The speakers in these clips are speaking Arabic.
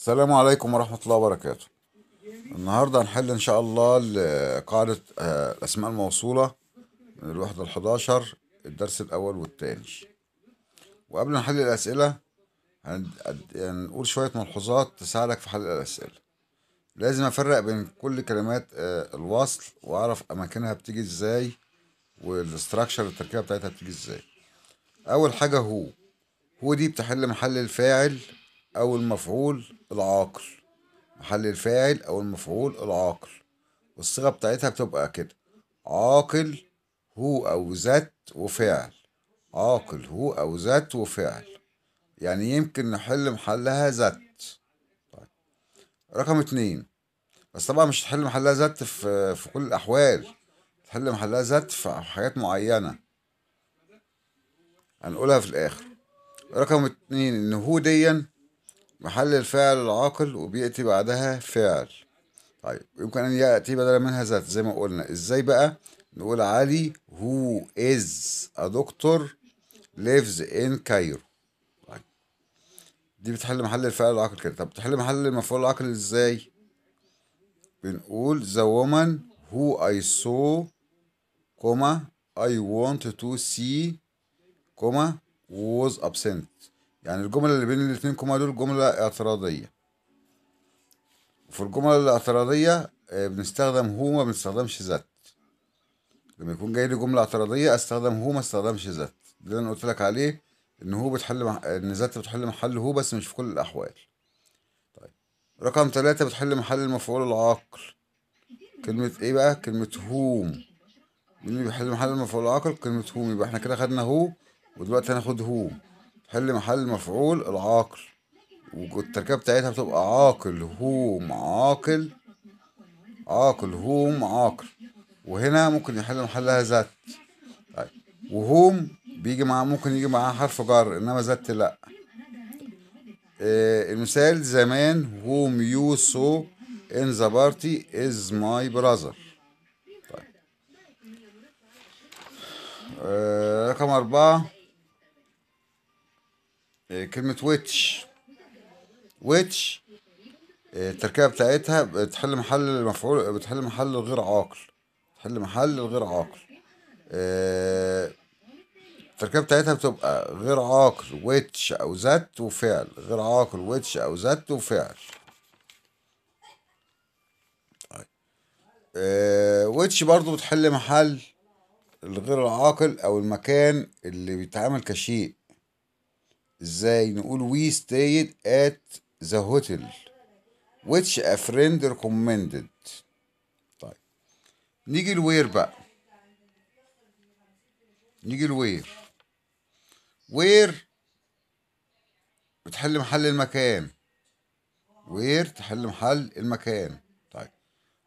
السلام عليكم ورحمة الله وبركاته النهاردة هنحل إن شاء الله قاعدة آه، الأسماء الموصولة من الوحدة الحداشر الدرس الأول والتاني وقبل ما نحل الأسئلة هنقول شوية ملحوظات تساعدك في حل الأسئلة لازم أفرق بين كل كلمات آه، الوصل وأعرف أماكنها بتيجي إزاي والاستراكشر التركيبة بتاعتها بتيجي إزاي أول حاجة هو هو دي بتحل محل الفاعل أو المفعول العاقل محل الفاعل أو المفعول العاقل والصيغة بتاعتها بتبقى كده عاقل هو أو ذات وفعل عاقل هو أو ذات وفعل يعني يمكن نحل محلها ذات طيب. رقم اتنين بس طبعا مش تحل محلها ذات في, في كل الأحوال تحل محلها ذات في حاجات معينة هنقولها في الآخر رقم اتنين إن هو ديا محل الفعل العاقل وبيأتي بعدها فعل طيب يمكن أن يأتي بدلا منها ذات زي ما قلنا إزاي بقى نقول علي هو إز a doctor lives in Cairo طيب. دي بتحل محل الفعل العاقل كده طب بتحل محل المفعول العاقل إزاي بنقول the woman who I saw comma I want to see comma was absent يعني الجمل اللي بين الاتنين كوما دول جملة اعتراضية وفي الجمل الاعتراضية آه، بنستخدم هو ما بنستخدمش ذات لما يكون جاي لي جملة اعتراضية استخدم هو ما استخدمش ذات ده انا قلت لك عليه ان هو بتحل مح... ان ذات بتحل محل هو بس مش في كل الاحوال طيب رقم ثلاثة بتحل محل المفعول العاقل كلمة ايه بقى كلمة هوم مين اللي بيحل محل المفعول العاقل كلمة هوم يبقى احنا كده خدنا هو ودلوقتي هناخد هوم حل محل مفعول العاقل والتركيبة بتاعتها بتبقى عاقل هوم عاقل عاقل هوم عاقل وهنا ممكن يحل محلها ذات طيب وهوم بيجي معاه ممكن يجي معاه حرف جر انما ذات لا آه المثال زمان هوم يو سو ان ذا بارتي از ماي براذر طيب. آه، رقم أربعة إيه، كلمة ويتش إيه، ويتش التركيبة بتاعتها بتحل محل المفعول بتحل محل الغير عاقل بتحل محل الغير عاقل إيه، التركيبة بتاعتها بتبقى غير عاقل ويتش أو ذات وفعل غير عاقل ويتش أو ذات وفعل ويتش طيب. برضو بتحل محل الغير العاقل أو المكان اللي بيتعامل كشيء ازاي نقول we stayed at the hotel which a friend recommended طيب نيجي الوير بقى نيجي الوير وير بتحل محل المكان وير تحل محل المكان طيب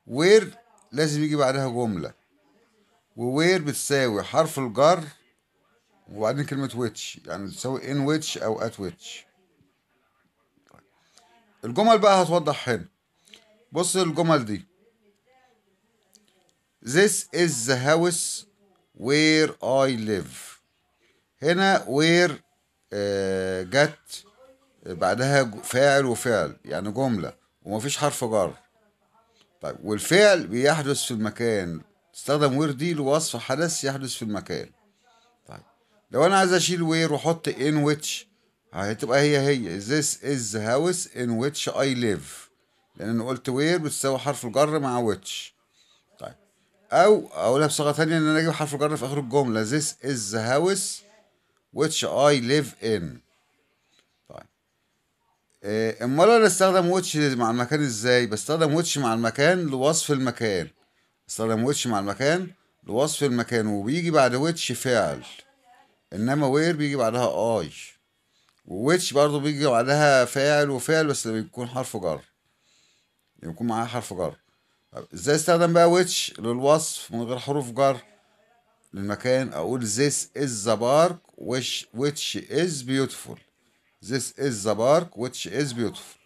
وير لازم يجي بعدها جملة ووير بتساوي حرف الجر وبعدين كلمة ويتش يعني تساوي ان ويتش او ات ويتش الجمل بقى هتوضح هنا بص الجمل دي This is the house where I live هنا where آه، جت آه، بعدها فاعل وفعل يعني جملة ومفيش حرف جر طيب والفعل بيحدث في المكان استخدم وير دي لوصف حدث يحدث في المكان لو انا عايز اشيل وير واحط ان ويتش هتبقى هي هي this is the house in which I live لان انا قلت وير بتساوي حرف الجر مع which طيب او اقولها بصيغه ثانيه ان انا اجيب حرف الجر في اخر الجمله this is the house which I live in طيب آه، امال انا استخدم which مع المكان ازاي بستخدم which مع المكان لوصف المكان استخدم which مع المكان لوصف المكان وبيجي بعد which فعل انما وير بيجي بعدها اي وويتش برضو بيجي بعدها فاعل وفاعل بس لما بيكون حرف جر يكون معاه حرف جر ازاي استخدم بقى ويتش للوصف من غير حروف جر للمكان اقول this is the park which which is beautiful this is the park which is beautiful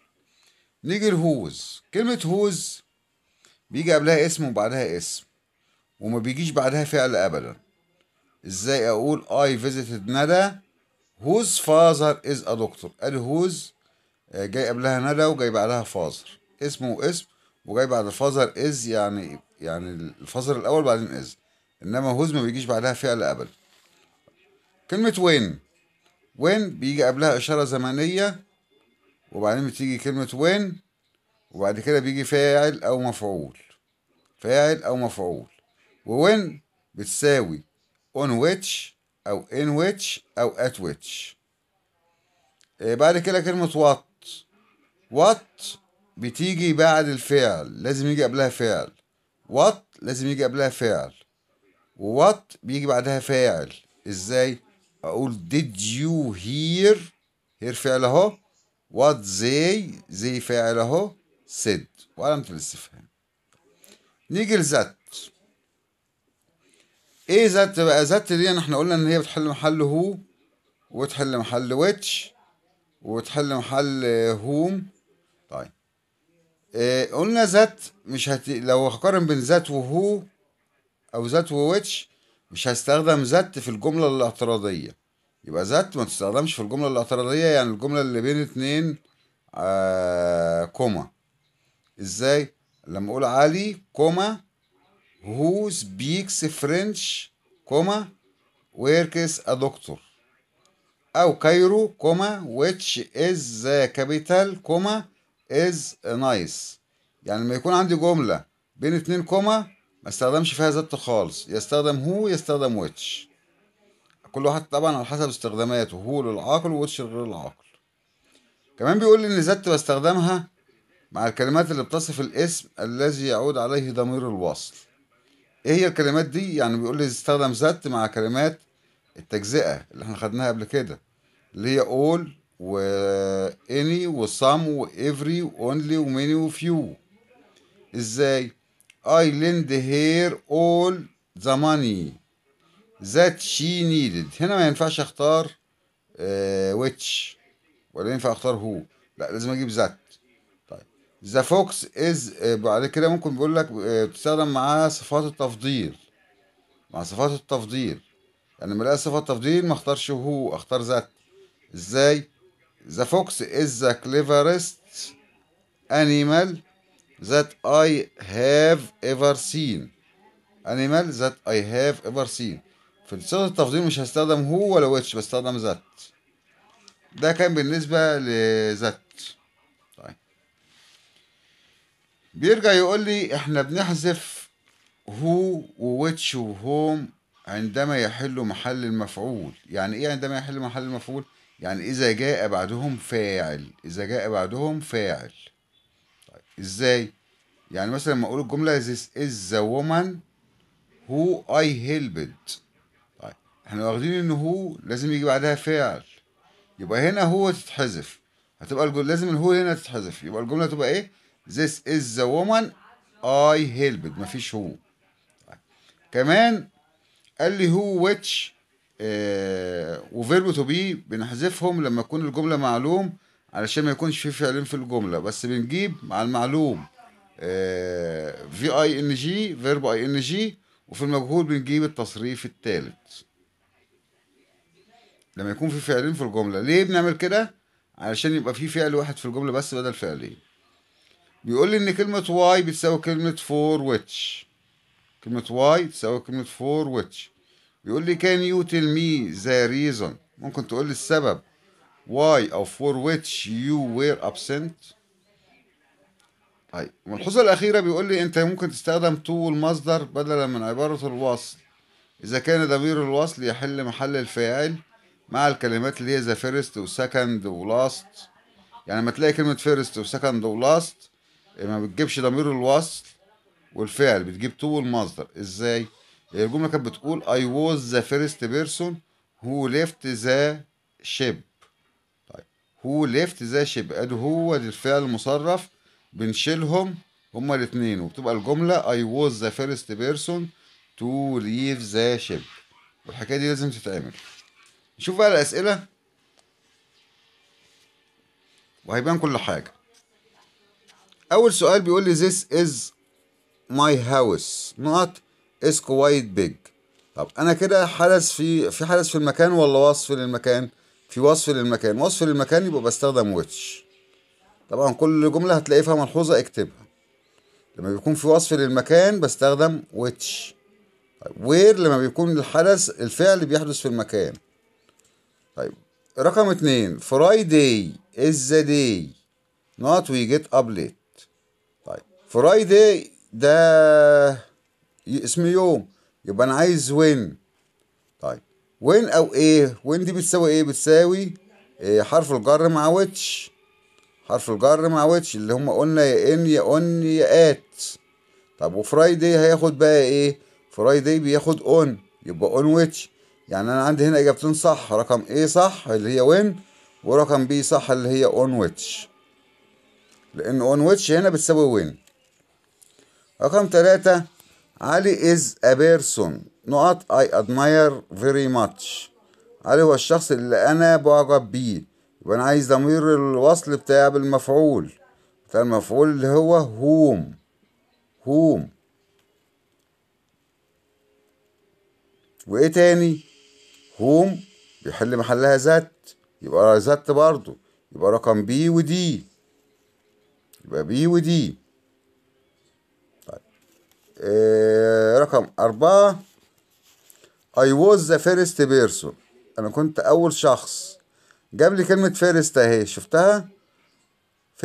نيجي لهوز كلمة هوز بيجي قبلها اسم وبعدها اسم وما بيجيش بعدها فعل ابدا ازاي اقول اي فيزيتد ندى هوز فازر از ا دكتور قال هوز جاي قبلها ندى وجاي بعدها فازر اسمه واسم وجاي بعد الفازر از يعني يعني الفازر الاول بعدين از انما هوز ما بيجيش بعدها فعل ابدا كلمه وين وين بيجي قبلها اشاره زمنيه وبعدين بتيجي كلمه وين وبعد كده بيجي فاعل او مفعول فاعل او مفعول ووين بتساوي on which او in which او at which إيه، بعد كده كلمة what what بتيجي بعد الفعل لازم يجي قبلها فعل what لازم يجي قبلها فعل what بيجي بعدها فاعل ازاي اقول did you hear هير فعل اهو what they زي فاعل اهو said وعلامة الاستفهام نيجي لذات ايه ذات بقى ذات دي احنا قلنا ان هي بتحل محل هو وتحل محل ويتش وتحل محل هوم طيب إيه قلنا ذات مش هت... لو هقارن بين ذات وهو او ذات وويتش مش هستخدم ذات في الجملة الاعتراضية يبقى ذات ما تستخدمش في الجملة الاعتراضية يعني الجملة اللي بين اتنين آه كوما ازاي لما اقول علي كوما who speaks French كوما works a doctor أو كايرو كوما which is the capital كوما is nice يعني لما يكون عندي جملة بين اتنين كوما ما استخدمش فيها ذات خالص يستخدم هو يستخدم which كل واحد طبعا على حسب استخداماته هو للعاقل ووتش لغير العاقل كمان بيقول لي ان ذات بستخدمها مع الكلمات اللي بتصف الاسم الذي يعود عليه ضمير الوصل ايه هي الكلمات دي يعني بيقول لي استخدم ذات مع كلمات التجزئه اللي احنا خدناها قبل كده اللي هي all و any و some و every و only و many و few ازاي I lend her all the money that she needed هنا ما ينفعش اختار uh, which ولا ينفع اختار who لا لازم اجيب ذات ذا فوكس از بعد كده ممكن بيقول لك آه، بتستخدم معاه صفات التفضيل مع صفات التفضيل يعني لما الاقي صفات تفضيل ما اختارش هو اختار ذات ازاي ذا فوكس از ذا كليفرست animal that I have ever seen animal that I have ever seen في صفة التفضيل مش هستخدم هو ولا ويتش بستخدم ذات ده كان بالنسبة لذات بيرجع يقول لي احنا بنحذف هو وويتش وهوم عندما يحل محل المفعول يعني ايه عندما يحل محل المفعول يعني اذا جاء بعدهم فاعل اذا جاء بعدهم فاعل طيب ازاي يعني مثلا لما اقول الجمله this is the woman who I helped طيب احنا واخدين ان هو لازم يجي بعدها فاعل يبقى هنا هو تتحذف هتبقى الجملة لازم الهو هنا تتحذف يبقى الجمله تبقى ايه This is the woman I helped مفيش هو كمان قال لي هو which آه وفيرب تو بي بنحذفهم لما تكون الجملة معلوم علشان ما يكونش في فعلين في الجملة بس بنجيب مع المعلوم في اي ان جي فيرب اي ان جي وفي المجهول بنجيب التصريف الثالث لما يكون في فعلين في الجملة ليه بنعمل كده علشان يبقى في فعل واحد في الجملة بس بدل فعلين بيقول لي ان كلمة واي بتساوي كلمة فور which كلمة واي تساوي كلمة فور which بيقول لي can you tell me the reason ممكن تقول لي السبب why أو for which you were absent طيب الملحوظة الأخيرة بيقول لي أنت ممكن تستخدم to المصدر بدلا من عبارة الوصل إذا كان ضمير الوصل يحل محل الفاعل مع الكلمات اللي هي the first و second و last يعني لما تلاقي كلمة first و second و last ما بتجيبش ضمير الوصل والفعل بتجيب تو والمصدر ازاي الجمله كانت بتقول I was the first person who ليفت the ship طيب who ليفت the ship ادي هو الفعل المصرف بنشيلهم هما الاثنين وبتبقى الجمله I was the first person to leave the ship والحكايه دي لازم تتعمل نشوف بقى الاسئله وهيبان كل حاجه اول سؤال بيقول لي this is my house not is quite big طب انا كده حدث في في حدث في المكان ولا وصف للمكان في وصف للمكان وصف للمكان يبقى بستخدم which طبعا كل جمله هتلاقي فيها ملحوظه اكتبها لما بيكون في وصف للمكان بستخدم which طيب where لما بيكون الحدث الفعل بيحدث في المكان طيب رقم اتنين Friday is the day not we get up late فرايداي ده اسمه يوم يبقى انا عايز وين طيب وين او ايه وين دي بتساوي ايه بتساوي إيه حرف الجر مع ويتش حرف الجر مع ويتش اللي هم قلنا يا ان يا اون يا ات طب وفرايداي هياخد بقى ايه فرايداي بياخد اون يبقى اون ويتش يعني انا عندي هنا اجابتين صح رقم ايه صح اللي هي وين ورقم بي صح اللي هي اون ويتش لان اون ويتش هنا بتساوي وين رقم ثلاثة علي is a person نقط I admire very much علي هو الشخص اللي أنا بعجب بيه يبقى أنا عايز ضمير الوصل بتاع بالمفعول بتاع المفعول اللي هو whom whom وإيه تاني whom بيحل محلها ذات يبقى ذات برضه يبقى رقم بي ودي يبقى بي ودي آه، رقم أربعة I was the first person أنا كنت أول شخص جاب لي كلمة first أهي شفتها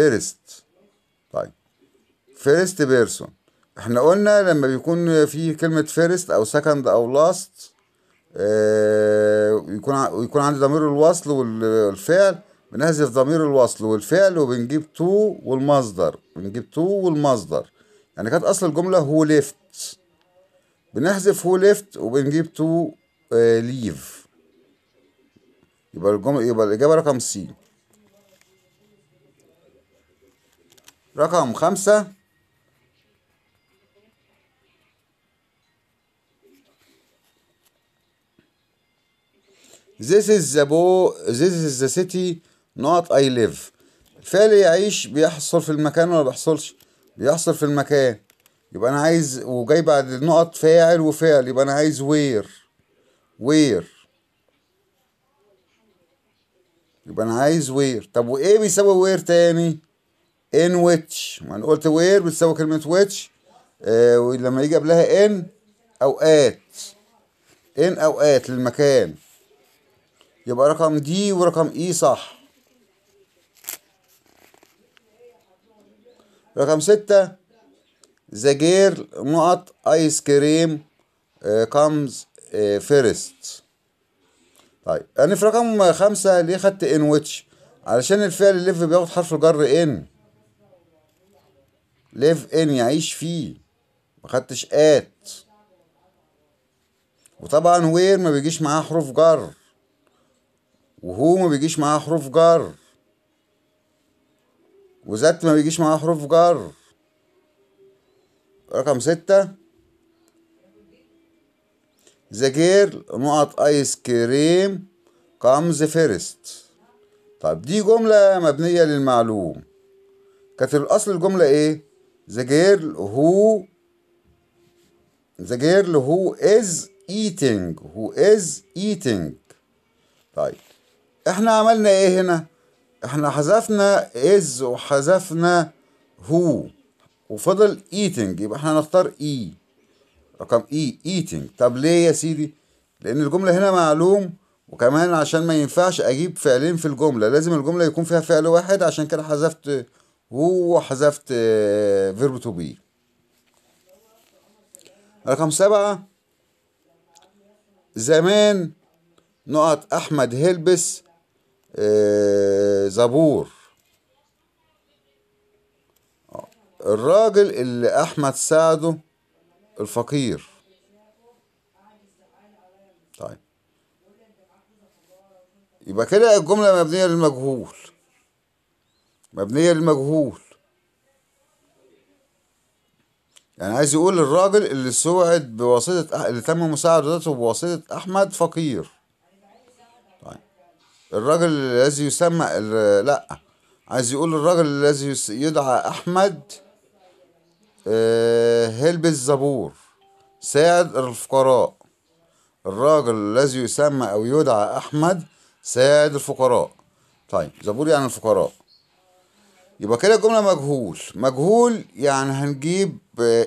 first طيب first person احنا قلنا لما بيكون في كلمة first أو second أو last آه، يكون يكون عندي ضمير الوصل والفعل بنحذف ضمير الوصل والفعل وبنجيب تو والمصدر بنجيب تو والمصدر يعني كانت اصل الجمله هو ليفت بنحذف هو ليفت وبنجيب تو ليف آه، يبقى الجمله يبقى الاجابه رقم سي رقم خمسة This is the bo This is the city not I live الفعل يعيش بيحصل في المكان ولا بيحصلش يحصل في المكان يبقى انا عايز وجاي بعد نقط فاعل وفعل يبقى انا عايز وير وير يبقى انا عايز وير طب وايه بيساوي وير تاني ان ويتش ما انا قلت وير بتساوي كلمه ويتش آه ولما يجي قبلها ان اوقات ان اوقات للمكان يبقى رقم دي ورقم اي e صح رقم ستة زجير نقط ايس كريم آه، كامز آه، فيرست طيب انا في رقم خمسة ليه خدت ان ويتش علشان الفعل ليف بياخد حرف الجر ان ليف ان يعيش فيه ما خدتش ات وطبعا وير ما بيجيش معاه حروف جر وهو ما بيجيش معاه حروف جر وزت ما بيجيش معاها حروف جر رقم ستة ذا جيرل نقط ايس كريم كامز فيرست طب دي جملة مبنية للمعلوم كانت الأصل الجملة إيه؟ The girl who The girl who is eating who is eating طيب إحنا عملنا إيه هنا؟ احنا حذفنا از وحذفنا هو وفضل ايتنج يبقى احنا هنختار اي e. رقم اي e، ايتنج طب ليه يا سيدي لان الجمله هنا معلوم وكمان عشان ما ينفعش اجيب فعلين في الجمله لازم الجمله يكون فيها فعل واحد عشان كده حذفت هو وحذفت فيرب تو بي رقم سبعة زمان نقط أحمد هلبس آه، زبور الراجل اللي أحمد ساعده الفقير طيب يبقى كده الجملة مبنية للمجهول مبنية للمجهول يعني عايز يقول الراجل اللي سوعد بواسطة اللي تم مساعدته بواسطة أحمد فقير الراجل الذي يسمى لا عايز يقول الراجل الذي يدعى احمد آه، هلب الزبور ساعد الفقراء الراجل الذي يسمى او يدعى احمد ساعد الفقراء طيب زبور يعني الفقراء يبقى كده الجمله مجهول مجهول يعني هنجيب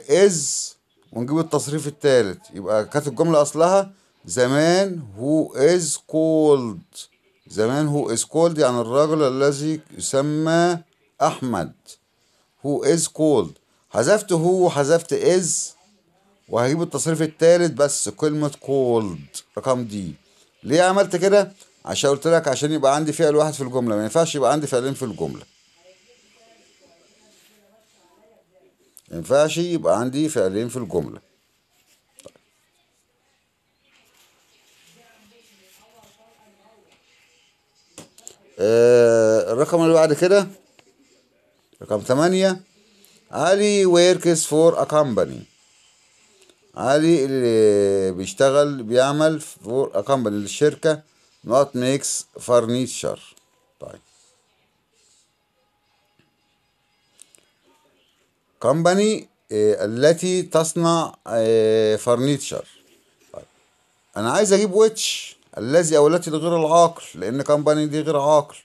از آه، ونجيب التصريف الثالث يبقى كانت الجمله اصلها زمان هو از كولد زمان هو از كولد يعني الرجل الذي يسمى أحمد هو از كولد حذفت هو وحذفت از وهجيب التصريف التالت بس كلمة كولد رقم دي ليه عملت كده؟ عشان قلت لك عشان يبقى عندي فعل واحد في الجملة ما ينفعش يبقى عندي فعلين في الجملة ما ينفعش يبقى عندي فعلين في الجملة الرقم آه، اللي بعد كده رقم ثمانية علي ويركس فور ا كومباني علي اللي بيشتغل بيعمل فور ا كومباني للشركة نوت ميكس فرنيتشر طيب كومباني آه، التي تصنع فرنيتشر آه، طيب. انا عايز اجيب ويتش الذي أو التي لغير العاقل لأن كمباني دي غير عاقل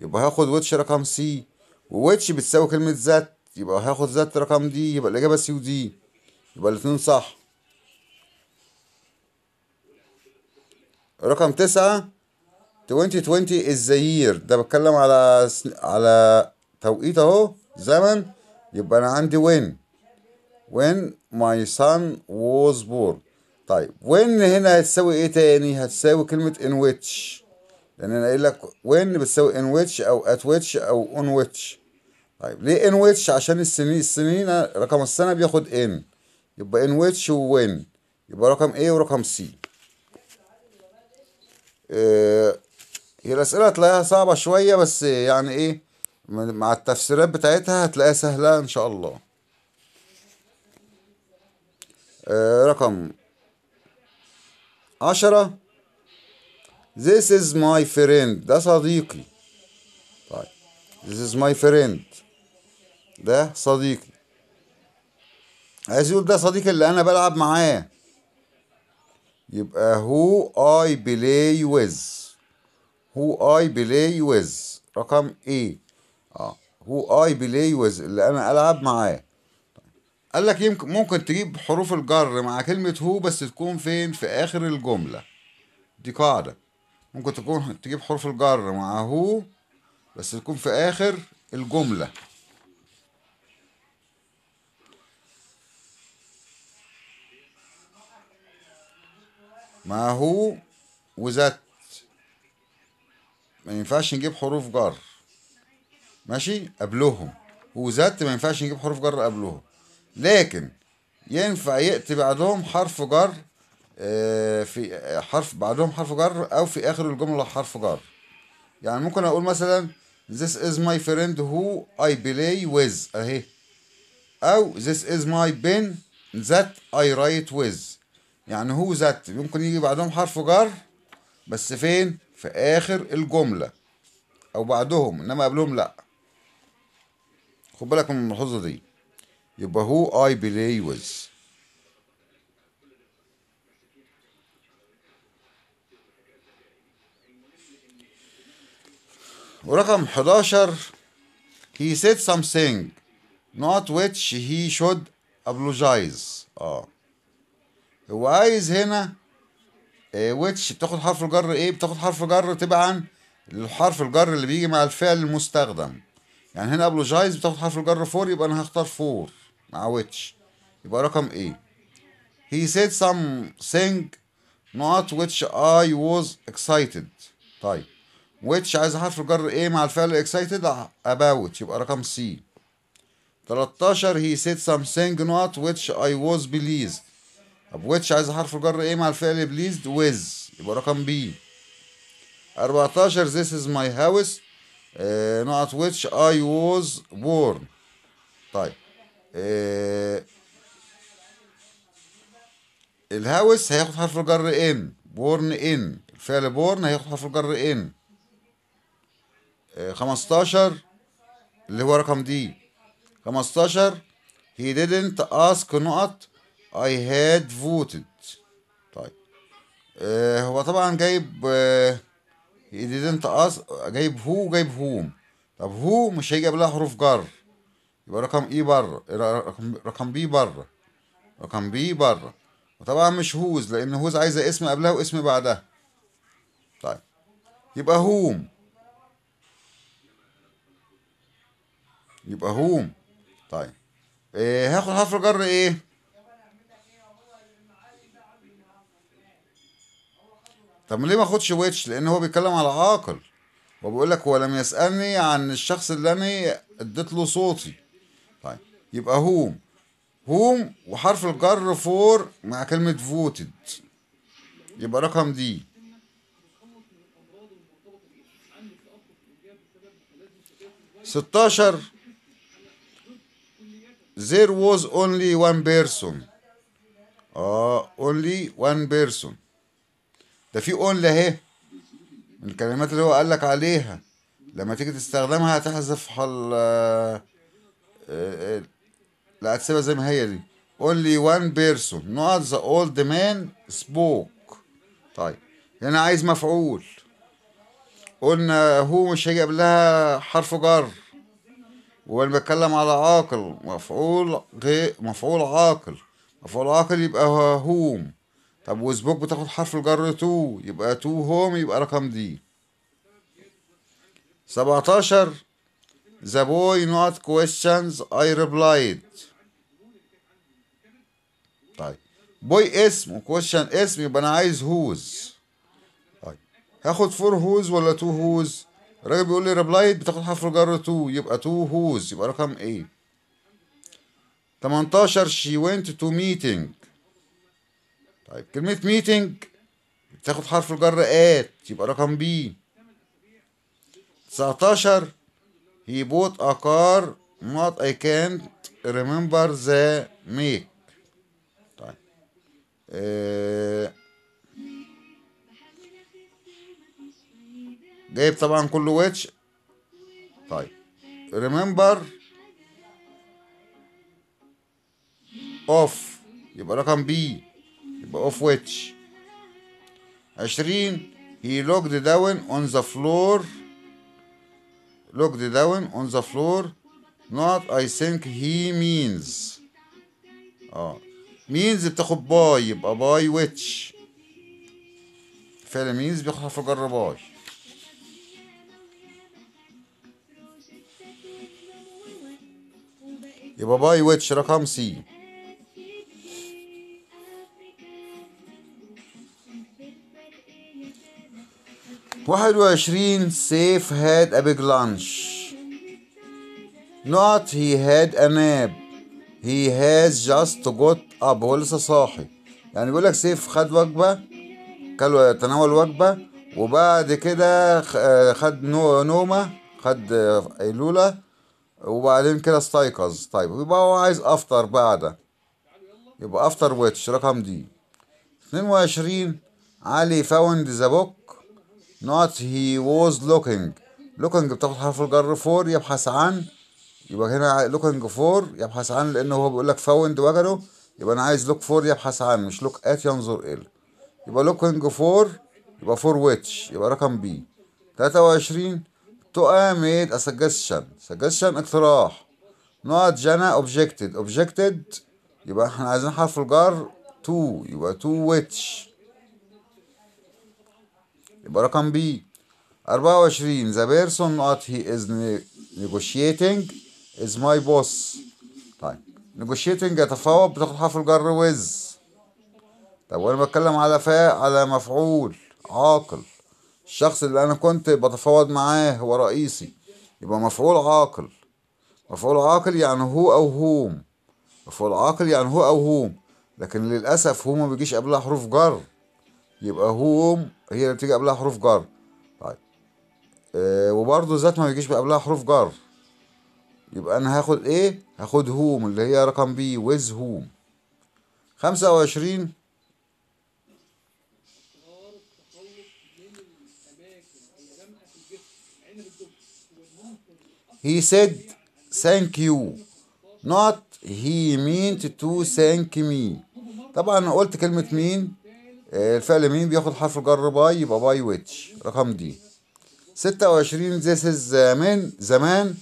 يبقى هاخد ويتش رقم سي وويتش بتساوي كلمة ذات يبقى هاخد ذات رقم دي يبقى الإجابة سي ودي يبقى الاثنين صح رقم تسعة 2020 الزهير ده بتكلم على سن... على توقيت اهو زمن يبقى انا عندي وين وين my son was born طيب وين هنا هتساوي ايه تاني هتساوي كلمة ان ويتش لان انا قايل لك وين بتساوي ان ويتش او ات ويتش او اون ويتش طيب ليه ان ويتش عشان السنين السنين رقم السنة بياخد ان يبقى ان ويتش وين يبقى رقم ايه ورقم سي اه هي الاسئلة هتلاقيها صعبة شوية بس يعني ايه مع التفسيرات بتاعتها هتلاقيها سهلة ان شاء الله آه، رقم عشرة This is my friend ده صديقي طيب This is my friend ده صديقي عايز يقول ده صديقي اللي أنا بلعب معاه يبقى who I play with who I play with رقم A اه who I play with اللي أنا ألعب معاه قال لك يمكن ممكن تجيب حروف الجر مع كلمة هو بس تكون فين في آخر الجملة دي قاعدة ممكن تكون تجيب حروف الجر مع هو بس تكون في آخر الجملة مع هو وذات ما ينفعش نجيب حروف جر ماشي قبلهم وذات ما ينفعش نجيب حروف جر قبلهم لكن ينفع يأتي بعدهم حرف جر آه، في آه، حرف بعدهم حرف جر أو في آخر الجملة حرف جر يعني ممكن أقول مثلا This is my friend who I play with أهي أو This is my pen that I write with يعني هو ذات ممكن يجي بعدهم حرف جر بس فين في آخر الجملة أو بعدهم إنما قبلهم لأ خد بالك من الملحوظة دي يبقى هو I play with ورقم 11 he said something not which he should apologize اه هو عايز هنا آه، which بتاخد حرف الجر ايه بتاخد حرف جر تبعا لحرف الجر اللي بيجي مع الفعل المستخدم يعني هنا apologize بتاخد حرف الجر فور يبقى انا هختار فور Ah, which يبقى رقم A he said some thing, not which I was excited طيب which عايز حرف الجر A مع الفعل excited ah, about يبقى رقم C 13 he said some thing, not which I was pleased طب which عايز حرف الجر A مع الفعل pleased with يبقى رقم B 14 this is my house uh, not which I was born طيب إيه، الهاوس هياخد حرف الجر ان بورن ان الفعل بورن هياخد حرف الجر ان إيه، خمستاشر اللي هو رقم دي خمستاشر he didn't ask نقط I had voted طيب آه هو طبعا جايب آه he didn't ask جايب هو جايب هوم طب هو مش هيجي قبلها حروف جر يبقى رقم اي e بره إيه رقم بي بره رقم بي بره وطبعا مش هوز لان هوز عايزه اسم قبلها واسم بعدها طيب يبقى هوم يبقى هوم طيب إيه هاخد حرف جر ايه طب ليه ما اخدش ويتش لان هو بيتكلم على عاقل وبيقول لك هو لم يسالني عن الشخص اللي انا اديت له صوتي يبقى هوم هوم وحرف الجر فور مع كلمة فوتد يبقى رقم دي ستاشر there was only one person اه only one person ده في only اهي من الكلمات اللي هو قال لك عليها لما تيجي تستخدمها هتحذف حل آه، آه، لا هتسيبها زي ما هي دي only one person not the old man spoke طيب هنا يعني عايز مفعول قلنا هو مش هيجي قبلها حرف جر وانا بتكلم على عاقل مفعول غير مفعول عاقل مفعول عاقل يبقى هوم طب وسبوك بتاخد حرف الجر تو يبقى تو هوم يبقى رقم دي سبعتاشر The boy not questions I replied طيب بوي اسم وكويشن اسم يبقى انا عايز هوز طيب هاخد فور هوز ولا تو هوز الراجل بيقول لي ريبلايد بتاخد حرف الجر تو يبقى تو هوز يبقى رقم ايه 18 she went to meeting طيب كلمة meeting بتاخد حرف الجر ات يبقى رقم بي 19 he bought a car not I can't remember the make جايب طبعا كل ويتش طيب ريمبر اوف يبقى رقم بي يبقى اوف ويتش عشرين he locked down on the floor locked down on the floor not I think he means اه مينز بتاخد باي يبقى باي ويتش فعلا مينز بياخد حرف جر باي يبقى باي ويتش رقم سي واحد وعشرين سيف هاد أبيج لانش نوت هي هاد أناب هي هاز جاست جوت اه هو لسه صاحي يعني بيقول لك سيف خد وجبه كل تناول وجبه وبعد كده آه، خد نومه خد آه، قيلوله وبعدين كده استيقظ طيب يبقى هو عايز افطر بعده يبقى افطر ويتش رقم دي 22 علي فاوند ذا بوك نوت هي ووز لوكينج لوكينج بتاخد حرف الجر فور يبحث عن يبقى هنا لوكينج فور يبحث عن لان هو بيقول لك فاوند وجده يبقى انا عايز لوك فور يبحث عن مش لوك ات ينظر ال يبقى لوكينج فور يبقى فور ويتش يبقى رقم بي 23 تو ميد ا سجستشن سجستشن اقتراح نقط جنا اوبجيكتد اوبجيكتد يبقى احنا عايزين حرف الجر تو يبقى تو ويتش يبقى رقم بي 24 ذا بيرسون نقط هي از نيجوشيتنج از ماي بوس طيب نيجوشيتنج يتفاوض بتاخد حرف الجر ويز طب وانا بتكلم على فاء على مفعول عاقل الشخص اللي انا كنت بتفاوض معاه هو رئيسي يبقى مفعول عاقل مفعول عاقل يعني هو او هوم مفعول عاقل يعني هو او هوم لكن للاسف هو ما بيجيش قبلها حروف جر يبقى هوم هي اللي بتيجي قبلها حروف جر طيب آه وبرضه ذات ما بيجيش قبلها حروف جر يبقى انا هاخد ايه هاخد هوم اللي هي رقم بي ويز هوم خمسة وعشرين he said thank you not he meant to thank me طبعا انا قلت كلمة مين آه، الفعل مين بياخد حرف الجر باي يبقى باي ويتش رقم دي ستة وعشرين this is زمان زمان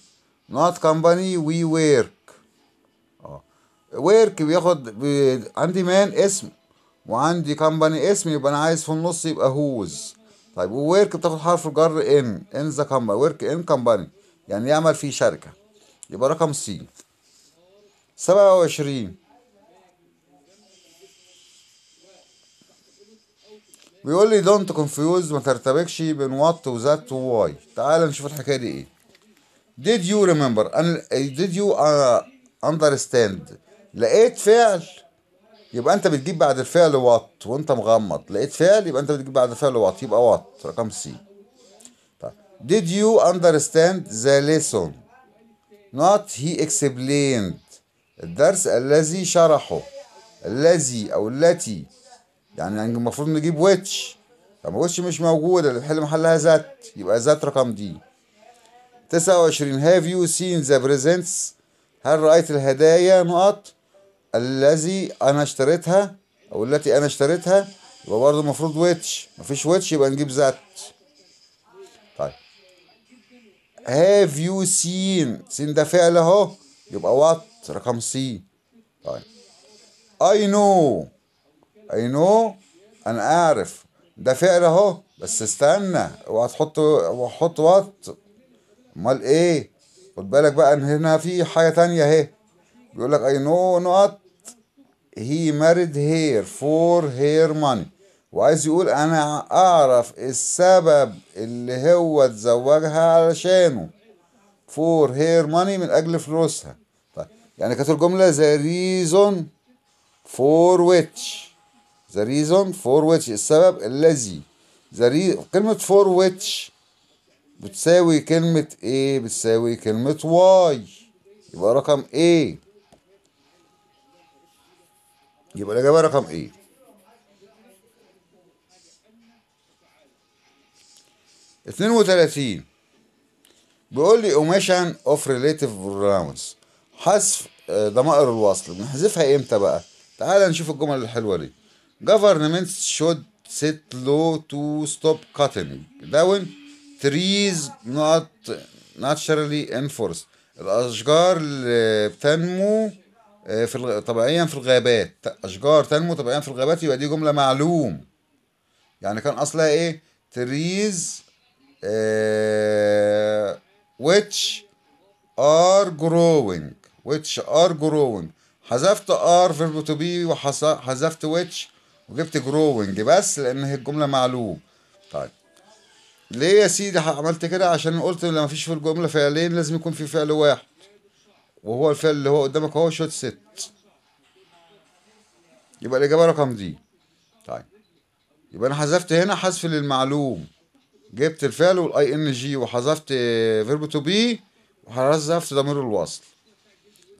not company we work اه work بياخد بي... عندي مان اسم وعندي company اسم يبقى انا عايز في النص يبقى هوز طيب وورك بتاخد حرف الجر ان ان ذا company work in company يعني يعمل في شركة يبقى رقم سي سبعة وعشرين بيقول لي دونت كونفيوز ما ترتبكش بين وات وذات وواي تعال نشوف الحكايه دي ايه did you remember eh, did you uh, understand لقيت فعل يبقى انت بتجيب بعد الفعل وات وانت مغمض لقيت فعل يبقى انت بتجيب بعد الفعل وات يبقى وات رقم سي طيب did you understand the lesson not he explained الدرس الذي شرحه الذي او التي يعني, يعني المفروض نجيب which طب which مش موجوده اللي بتحل محلها ذات يبقى ذات رقم دي 29 have you seen the presents هل رأيت الهدايا نقط الذي أنا اشتريتها أو التي أنا اشتريتها يبقى برضه المفروض ويتش مفيش ويتش يبقى نجيب ذات طيب have you seen سين ده فعل أهو يبقى وات رقم سي طيب I know I know أنا أعرف ده فعل أهو بس استنى اوعى تحط اوعى تحط وات امال ايه خد بالك بقى ان هنا في حاجه تانية اهي بيقول لك اي نو نوت هي ماريد هير فور هير ماني وعايز يقول انا اعرف السبب اللي هو اتزوجها علشانه فور هير ماني من اجل فلوسها طيب يعني كانت الجمله ذا ريزون فور ويتش ذا ريزون فور ويتش السبب الذي ذا كلمه فور ويتش بتساوي كلمة ايه بتساوي كلمة واي يبقى رقم ايه يبقى الإجابة رقم ايه اتنين وتلاتين بيقول لي اوميشن اوف ريليتيف بروناونز حذف آه، ضمائر الوصل بنحذفها امتى بقى تعال نشوف الجمل الحلوه دي government should set law to stop cutting down trees not naturally enforced الاشجار اللي بتنمو آه، في طبيعيا في الغابات اشجار تنمو طبيعيا في الغابات يبقى دي جمله معلوم يعني كان اصلها ايه trees uh, which are growing which are growing حذفت ار فيرب تو بي وحذفت which وجبت growing بس لان هي الجمله معلوم طيب ليه يا سيدي عملت كده عشان قلت لما فيش في الجملة فعلين لازم يكون في فعل واحد وهو الفعل اللي هو قدامك هو شوت ست يبقى الإجابة رقم دي طيب يبقى أنا حذفت هنا حذف للمعلوم جبت الفعل والاي ان جي وحذفت فيرب تو بي وحذفت ضمير الوصل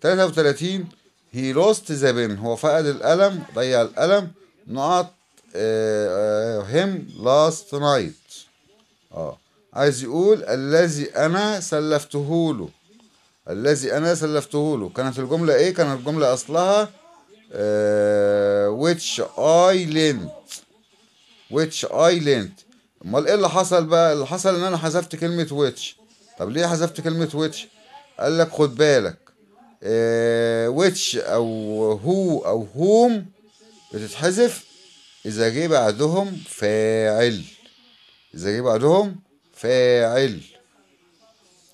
33 هي لوست ذا بن هو فقد القلم ضيع القلم نقط هيم لاست نايت اه عايز يقول الذي انا سلفته له الذي انا سلفته له كانت الجمله ايه كانت الجمله اصلها آه، which I lent which I lent امال ايه اللي حصل بقى اللي حصل ان انا حذفت كلمه which طب ليه حذفت كلمه which قال لك خد بالك آه which او who او هوم بتتحذف اذا جه بعدهم فاعل إذا جه بعدهم فاعل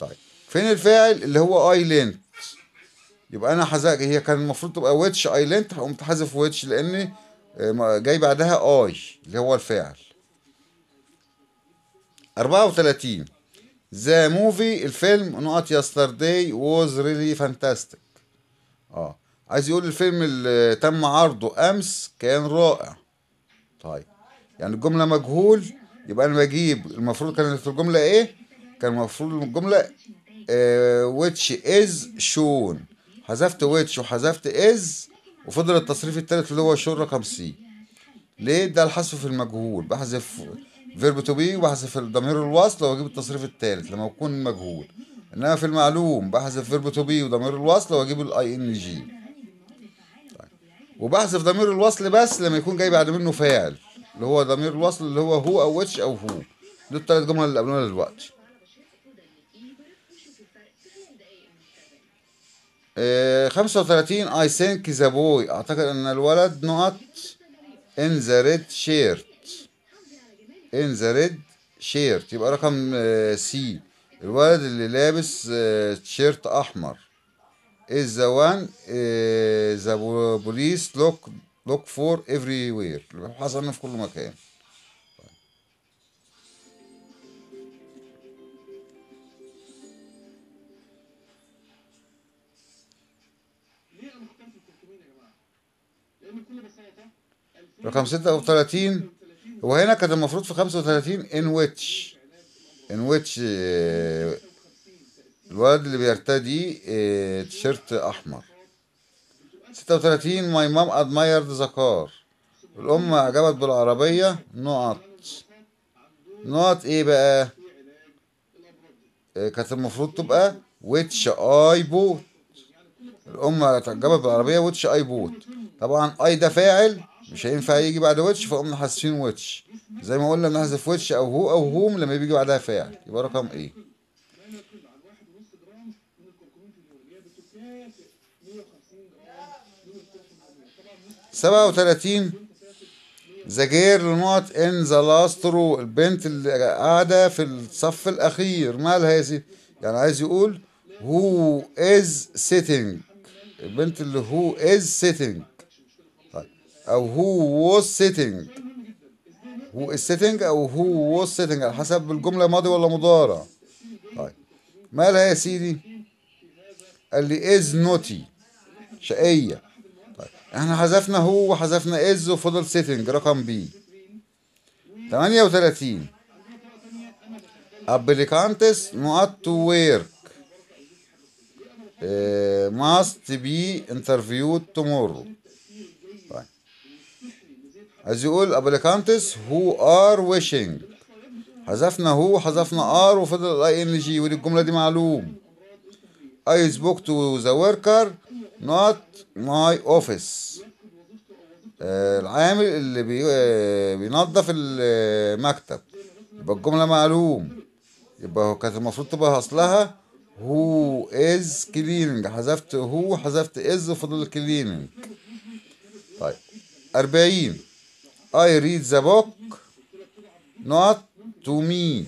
طيب فين الفاعل اللي هو اي لينت يبقى انا حذف هي كان المفروض تبقى ويتش اي لينت قمت حذف ويتش لان آه، جاي بعدها اي اللي هو الفاعل 34 ذا موفي الفيلم نقط يسترداي ووز ريلي فانتاستيك اه عايز يقول الفيلم اللي تم عرضه امس كان رائع طيب يعني الجمله مجهول يبقى انا بجيب المفروض كانت الجمله ايه كان المفروض الجمله آه، which is shown حذفت which وحذفت is وفضل التصريف الثالث اللي هو شون رقم سي ليه ده الحذف في المجهول بحذف فيرب تو بي وبحذف ضمير الوصل واجيب التصريف الثالث لما يكون مجهول انما في المعلوم بحذف فيرب تو بي وضمير الوصل واجيب الاي ان جي وبحذف ضمير الوصل بس لما يكون جاي بعد منه فاعل اللي هو ضمير الوصل اللي هو هو او ويتش او هو دول الثلاث جمل اللي قبلنا دلوقتي آه، خمسة وتلاتين I think the boy أعتقد أن الولد نقط in the red shirt in the red shirt يبقى رقم سي آه، الولد اللي لابس تيشيرت آه، أحمر is the one the police looked لوك فور افري وير حصلنا في كل مكان رقم 36 هو هنا كان المفروض في 35 ان ويتش ان ويتش الولد اللي بيرتدي آه، تيشيرت احمر 36 ماي مام ادمايرد ذا كار الام اعجبت بالعربية نقط نقط إيه بقى؟ إيه، كانت المفروض تبقى ويتش أي بوت الام اعجبت بالعربية ويتش أي بوت طبعا أي ده فاعل مش هينفع يجي بعد ويتش فقمنا حاسين ويتش زي ما قلنا بنحذف ويتش أو هو أو هوم لما بيجي بعدها فاعل يبقى رقم إيه؟ 37 ذا جير نوت ان ذا لاست رو البنت اللي قاعده في الصف الاخير مالها يا سيدي يعني عايز يقول هو از سيتنج البنت اللي هو از سيتنج او هو ووز سيتنج هو از سيتنج او هو ووز سيتنج على حسب الجمله ماضي ولا مضارع طيب. مالها يا سيدي قال لي از نوتي شقيه احنا حذفنا هو وحذفنا از وفضل سيتنج رقم بي 38 ابليكانتس نوت تو ويرك ماست بي انترفيو تومورو عايز يقول ابليكانتس هو ار ويشنج حذفنا هو حذفنا ار وفضل الاي ان جي ودي الجمله دي معلوم اي سبوك تو ذا وركر not my office آه، العامل اللي بي آه، بينظف آه، المكتب يبقى الجملة معلوم يبقى هو كانت المفروض تبقى أصلها هو از كليننج حذفت هو حذفت از وفضل كليننج طيب أربعين I read the book not to me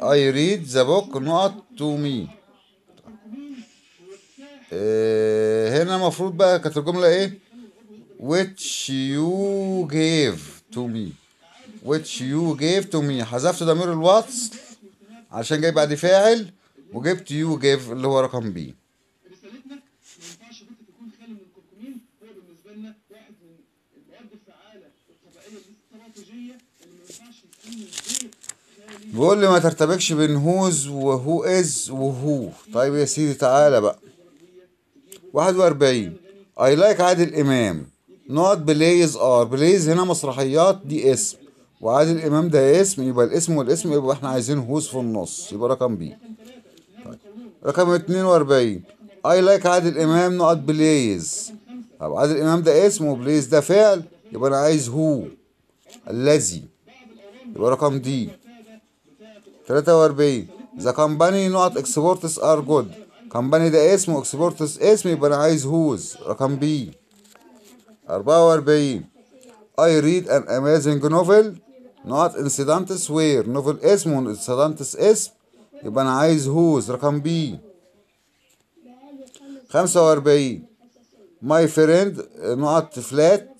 I read the book not to me eh, هنا المفروض بقى كانت الجملة ايه which you gave to me which you gave to me حذفت ضمير الوصل عشان جاي بعد فاعل وجبت you gave اللي هو رقم بي بيقول لي ما ترتبكش بين هوز وهو از وهو طيب يا سيدي تعالى بقى 41 اي لايك عادل امام نوت بلايز ار بلايز هنا مسرحيات دي اسم وعادل امام ده اسم يبقى الاسم والاسم يبقى احنا عايزين هوز في النص يبقى رقم بي طيب رقم 42 اي لايك عادل امام نوت بلايز طب عادل امام ده اسم وبلايز ده فعل يبقى انا عايز هو الذي يبقى رقم دي 43 The company نقط اكسبورتس ار جود company ده اسمه واكسبورتس اسم يبقى انا عايز هوز رقم بي 44 I read an amazing novel نقط انسيدانتس وير نوفل اسمه وانسيدانتس اسم يبقى انا عايز هوز رقم بي 45 My friend نقط فلات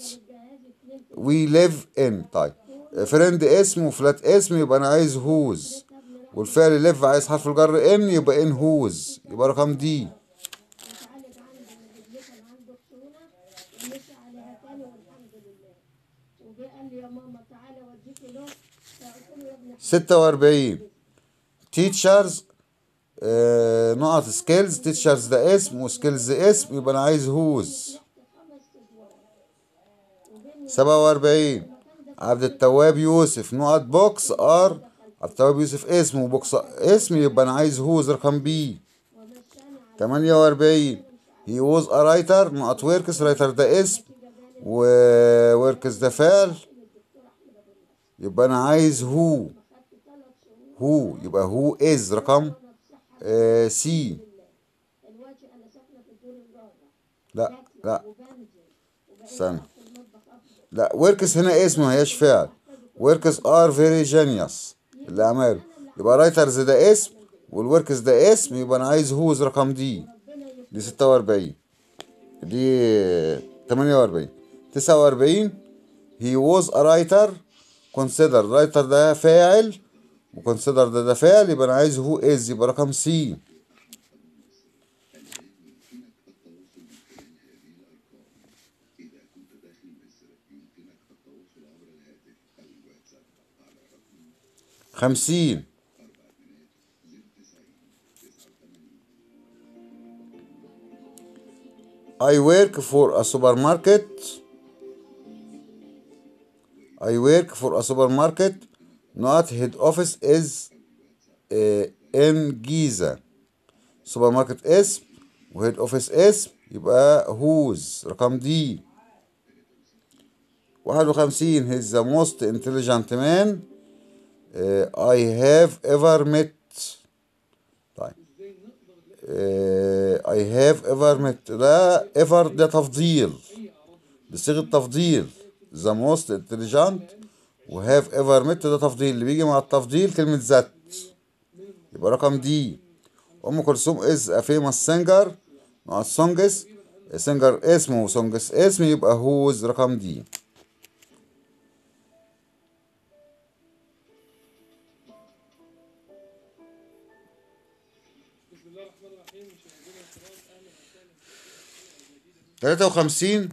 we live in طيب فريند اسم وفلات اسم يبقى انا عايز هوز والفعل لف عايز حرف الجر ان يبقى ان هوز يبقى رقم دي ستة واربعين تيتشرز آه، نقط سكيلز تيتشرز ده اسم وسكيلز اسم يبقى انا عايز هوز سبعة واربعين عبد التواب يوسف نقط بوكس ار الطبيب يوسف اسمه بوكس اسمي يبقى انا عايز هوز رقم بي 48 هي ووز ا رايتر نقط وركس رايتر ده اسم ووركس ده فعل يبقى انا عايز هو هو يبقى هو از رقم آه سي لا لا استنى لا وركس هنا اسم ما هياش فعل وركس ار فيري جينيوس الاعمال يبقى رايترز ده اسم والوركس ده اسم يبقى انا عايز هوز رقم دي دي 46 دي 48 49 هي ووز ا رايتر كونسيدر رايتر ده فاعل وكونسيدر ده ده فاعل يبقى انا عايز هو از يبقى رقم سي خمسين I work for a supermarket I work for a supermarket not head office is uh, in Giza supermarket اسم وهيد office اسم يبقى هوز رقم دي واحد وخمسين he's the most intelligent man آه، I have ever met طيب آه، I have ever met لا ever ده تفضيل بصيغة تفضيل the most intelligent و have ever met ده تفضيل اللي بيجي مع التفضيل كلمة ذات يبقى رقم دي أم كلثوم is a famous singer مع السونجس سينجر اسمه وسونجس اسم يبقى هوز رقم دي 53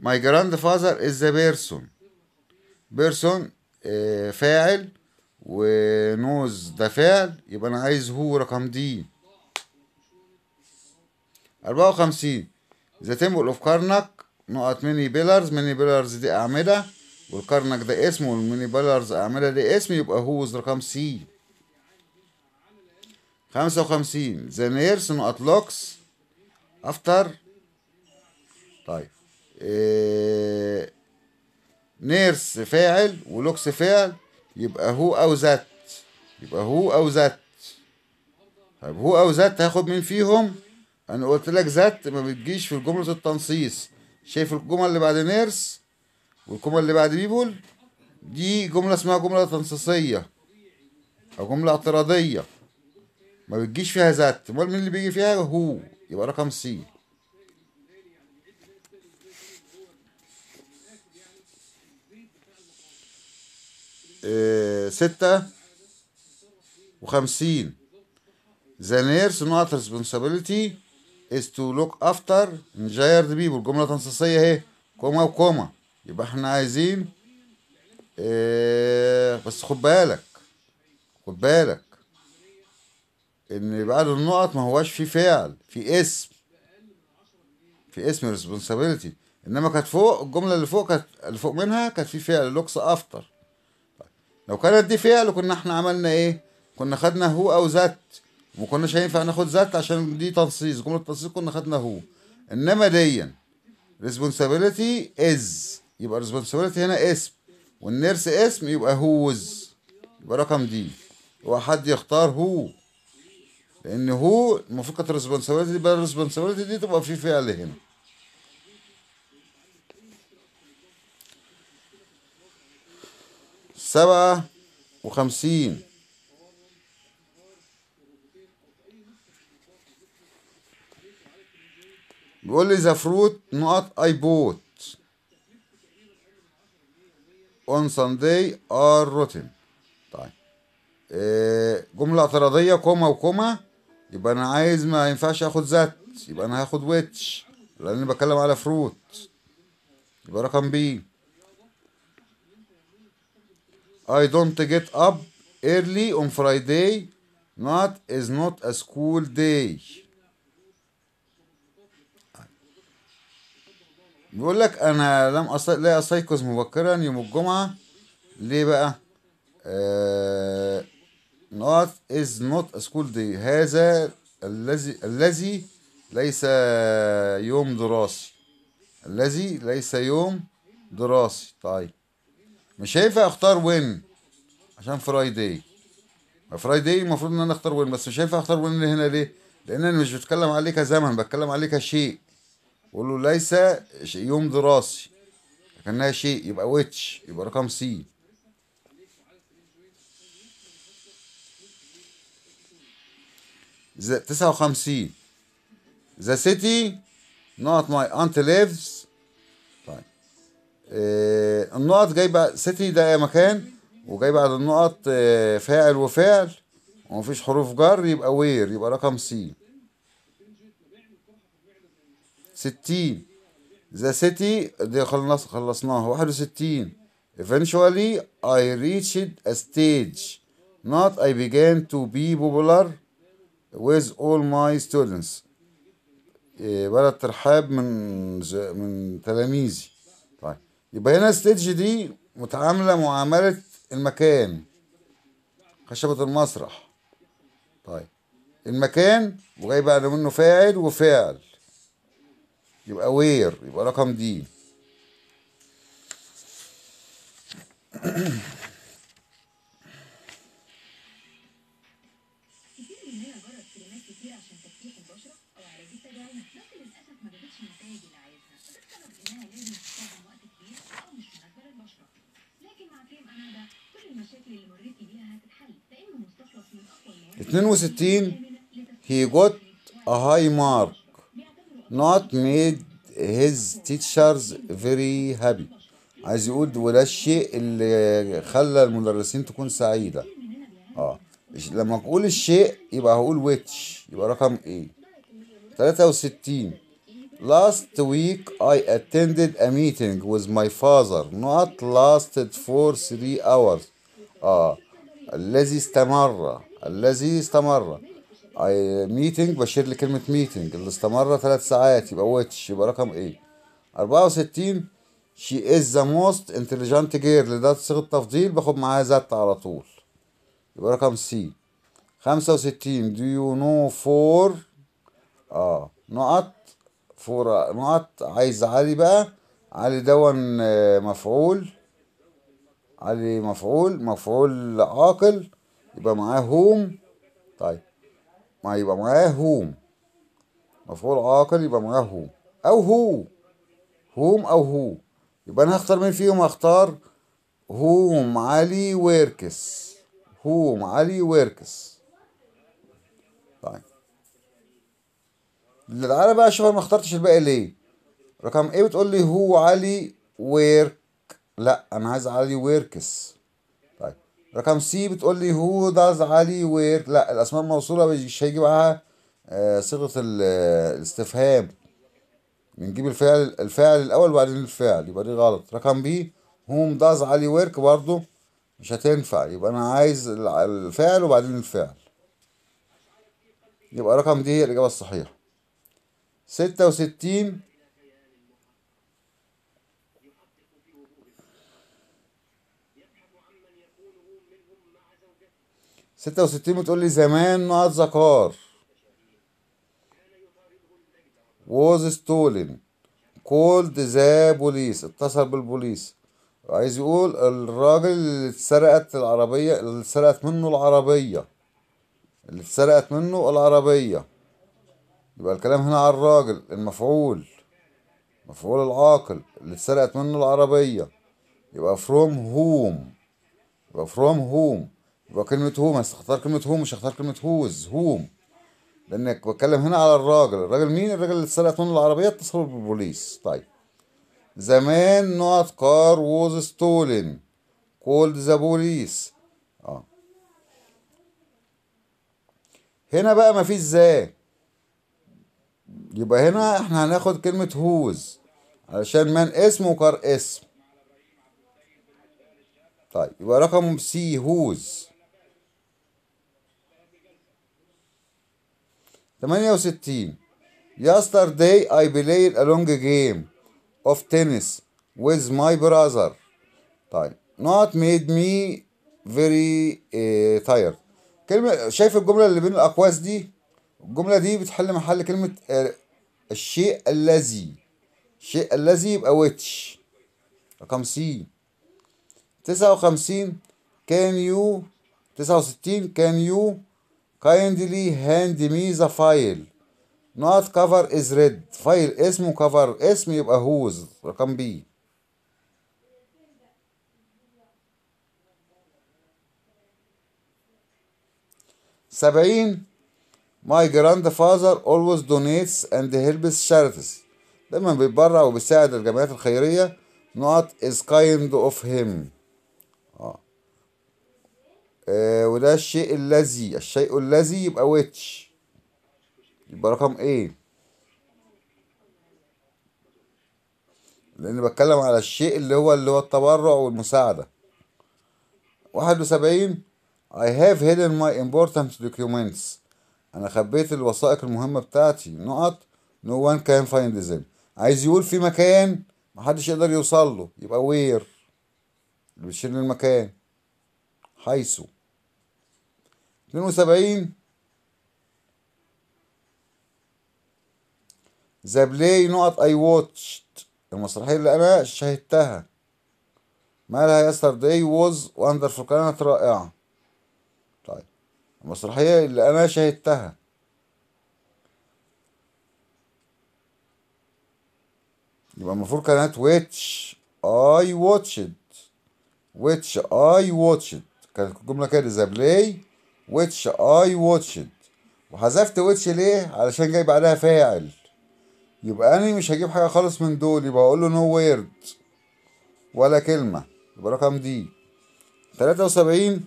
my grandfather is the person person آه فاعل ونوز ده فاعل يبقى انا عايز هو رقم دي 54 ذا تيمبل اوف كارنك نقط ميني بيلرز ميني بيلرز دي اعمده والكارنك ده اسمه والميني بيلرز اعمده دي اسم يبقى هوز رقم سي خمسة وخمسين ذا نيرس نقط لوكس افتر طيب إيه، نيرس فاعل ولوكس فاعل يبقى هو او ذات يبقى هو او ذات طيب هو او ذات هاخد مين فيهم انا قلت لك ذات ما بتجيش في جمله التنصيص شايف الجمل اللي بعد نيرس والجمل اللي بعد بيبول دي جمله اسمها جمله تنصيصيه او جمله اعتراضيه ما بتجيش فيها ذات امال مين اللي بيجي فيها هو يبقى رقم سي ستة وخمسين The nurse not responsibility is to look after injured people الجملة تنصيصية اهي كوما وكوما يبقى احنا عايزين اه بس خد بالك خد بالك ان بعد النقط ما هواش في فعل في اسم في اسم responsibility انما كانت فوق الجمله اللي فوق كانت اللي فوق منها كانت في فعل لوكس افتر لو كانت دي فعل كنا احنا عملنا ايه كنا خدنا هو او ذات وما كناش هينفع ناخد ذات عشان دي تنصيص جمله تنصيص كنا خدنا هو انما ديا responsibility از يبقى responsibility هنا اسم والنيرس اسم يبقى هوز يبقى رقم دي هو حد يختار هو لان هو المفروض كانت responsibility الريسبونسابيلتي دي تبقى في فعل هنا سبعة وخمسين بيقول لي ذا فروت نقط اي بوت اون ساندي ار روتين طيب إيه، جملة اعتراضية كوما وكوما يبقى انا عايز ما ينفعش اخد ذات يبقى انا هاخد ويتش لان بتكلم على فروت يبقى رقم بي I don't get up early on Friday not is not a school day بيقول لك انا لم أص... لا استيقظ مبكرا يوم الجمعه ليه بقى آه... not is not a school day هذا الذي الذي ليس يوم دراسي الذي ليس يوم دراسي طيب مش هينفع اختار وين عشان فرايداي فرايداي المفروض ان انا اختار وين بس مش هينفع اختار وين اللي هنا ليه لان انا مش بتكلم عليه كزمن بتكلم عليه كشيء بقول له ليس يوم دراسي لكنها شيء يبقى ويتش يبقى رقم سي تسعة وخمسين ذا سيتي نوت ماي انت ليفز آه، النقط جايبه سيتي ده مكان وجاي بعد النقط آه، فاعل وفاعل ومفيش حروف جر يبقى وير يبقى رقم سي ستين ذا سيتي دي خلص خلصناها واحد وستين eventually I reached a stage not I began to be popular with all my students آه، بلد ترحاب من من تلاميذي يبقى هنا الستيدج دي متعاملة معاملة المكان خشبة المسرح طيب المكان وجاي بقى منه فاعل وفعل يبقى وير يبقى رقم دي 62 he got a high mark not made his teachers very happy عايز يقول وده الشيء اللي خلى المدرسين تكون سعيدة اه لما اقول الشيء يبقى هقول which يبقى رقم ايه 63 Last week I attended a meeting with my father not lasted for three hours اه الذي استمر الذي استمر اي ميتنج بشير لي كلمه ميتنج اللي استمر ثلاث ساعات يبقى ويتش يبقى رقم ايه 64 شي از ذا موست انتليجنت girl ده صيغه تفضيل باخد معاها ذات على طول يبقى رقم سي 65 do you know for اه نقط فور نقط عايز علي بقى علي دون آه، مفعول علي مفعول مفعول عاقل يبقى معاه هوم طيب ما يبقى معاه هوم مفعول عاقل يبقى معاه هوم او هو هوم او هو يبقى انا هختار مين فيهم هختار هوم علي ويركس هوم علي ويركس طيب تعالى بقى شوف انا ما اخترتش الباقي ليه رقم ايه بتقول لي هو علي ويرك لا انا عايز علي ويركس رقم سي بتقول لي هو داز علي وير لا الاسماء الموصوله مش هيجي معاها آه، صيغه آه، الاستفهام بنجيب الفعل الفعل الاول وبعدين الفعل يبقى دي غلط رقم بي هوم داز علي ويرك برضو مش هتنفع يبقى انا عايز الفعل وبعدين الفعل يبقى رقم دي هي الاجابه الصحيحه ستة وستين ستة وستين بتقول لي زمان نقط زكار ووز ستولن كولد ذا بوليس اتصل بالبوليس عايز يقول الراجل اللي اتسرقت العربية اللي اتسرقت منه العربية اللي اتسرقت منه العربية يبقى الكلام هنا على الراجل المفعول مفعول العاقل اللي اتسرقت منه العربية يبقى فروم هوم يبقى فروم هوم يبقى كلمة هو ما اختار كلمة هو مش هختار كلمة هوز هوم لأنك بتكلم هنا على الراجل الراجل مين الراجل اللي سرقت من العربية اتصلوا بالبوليس طيب زمان نوت كار ووز ستولن كولد ذا بوليس اه هنا بقى مفيش ذا يبقى هنا احنا هناخد كلمة هوز علشان من اسم وكار اسم طيب يبقى رقم سي هوز 68 Yesterday I played a long game of tennis with my brother طيب not made me very uh, tired كلمة شايف الجملة اللي بين الأقواس دي الجملة دي بتحل محل كلمة uh, الشيء الذي الشيء الذي يبقى which رقم سي 59 can you 69 can you kindly hand me the file not cover is red فايل اسمه cover اسم يبقى هوز رقم بي سبعين my grandfather always donates and helps charities دايما بيتبرع وبيساعد الجمعيات الخيرية not is kind of him آه، وده الشيء الذي الشيء الذي يبقى which يبقى رقم ايه لان بتكلم على الشيء اللي هو اللي هو التبرع والمساعده واحد وسبعين I have hidden my important documents انا خبيت الوثائق المهمه بتاعتي نقط no one can find them عايز يقول في مكان محدش يقدر يوصل له يبقى وير اللي المكان حيث 72 ذا بلاي نقط اي واتشت المسرحية اللي انا شاهدتها مالها يسترداي ووز واندرفول كانت رائعة طيب المسرحية اللي انا شاهدتها يبقى المفروض كانت ويتش اي واتشد ويتش اي واتشد كانت الجملة كده ذا بلاي which I watched وحذفت which ليه علشان جاي بعدها فاعل يبقى انا مش هجيب حاجه خالص من دول يبقى اقول له نو وورد ولا كلمه يبقى رقم دي 73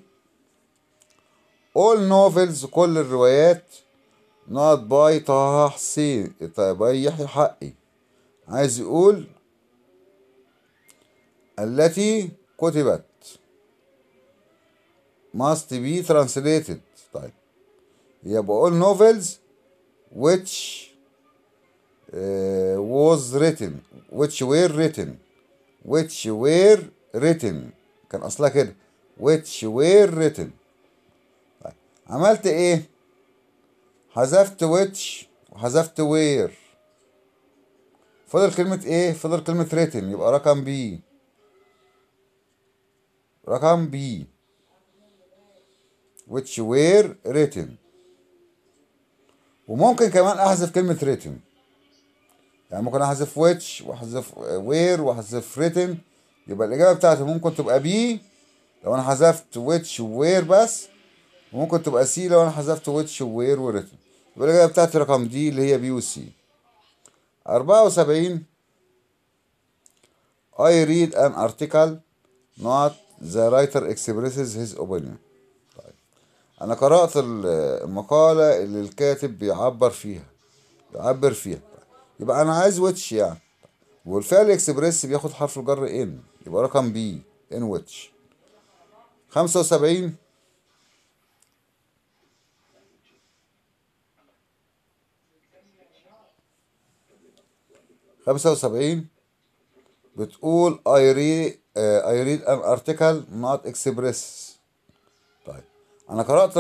all novels كل الروايات not by طه حسين طيب يحيى حقي عايز يقول التي كتبت must be translated طيب يبقى all novels which uh, was written which were written which were written كان اصلها كده which were written طيب عملت ايه حذفت which وحذفت where فضل كلمة ايه فضل كلمة written يبقى رقم بي رقم بي which were written وممكن كمان احذف كلمة written يعني ممكن احذف which واحذف where واحذف written يبقى الاجابة بتاعتي ممكن تبقى B لو انا حذفت which where بس وممكن تبقى C لو انا حذفت which where written يبقى الاجابة بتاعتي رقم D اللي هي B و C أربعة وسبعين I read an article not the writer expresses his opinion انا قرأت المقالة اللي الكاتب بيعبر فيها بيعبر فيها يبقى انا عايز ويتش يعني والفعل اكسبريس بياخد حرف الجر ان يبقى رقم بي ان ويتش 75 75 بتقول I read, uh, I read an article not express أنا قرأت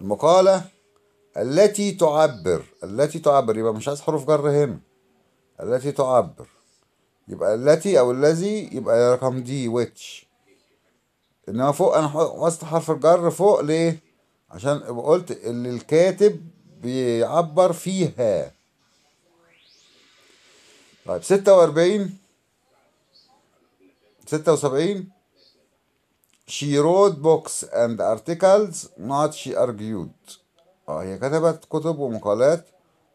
المقالة التي تعبر التي تعبر يبقى مش عايز حروف جر هنا التي تعبر يبقى التي أو الذي يبقى رقم دي ويتش إنما فوق أنا وصلت حرف الجر فوق ليه؟ عشان قلت اللي الكاتب بيعبر فيها طيب ستة وأربعين ستة وسبعين she wrote books and articles not she argued اه هي كتبت كتب ومقالات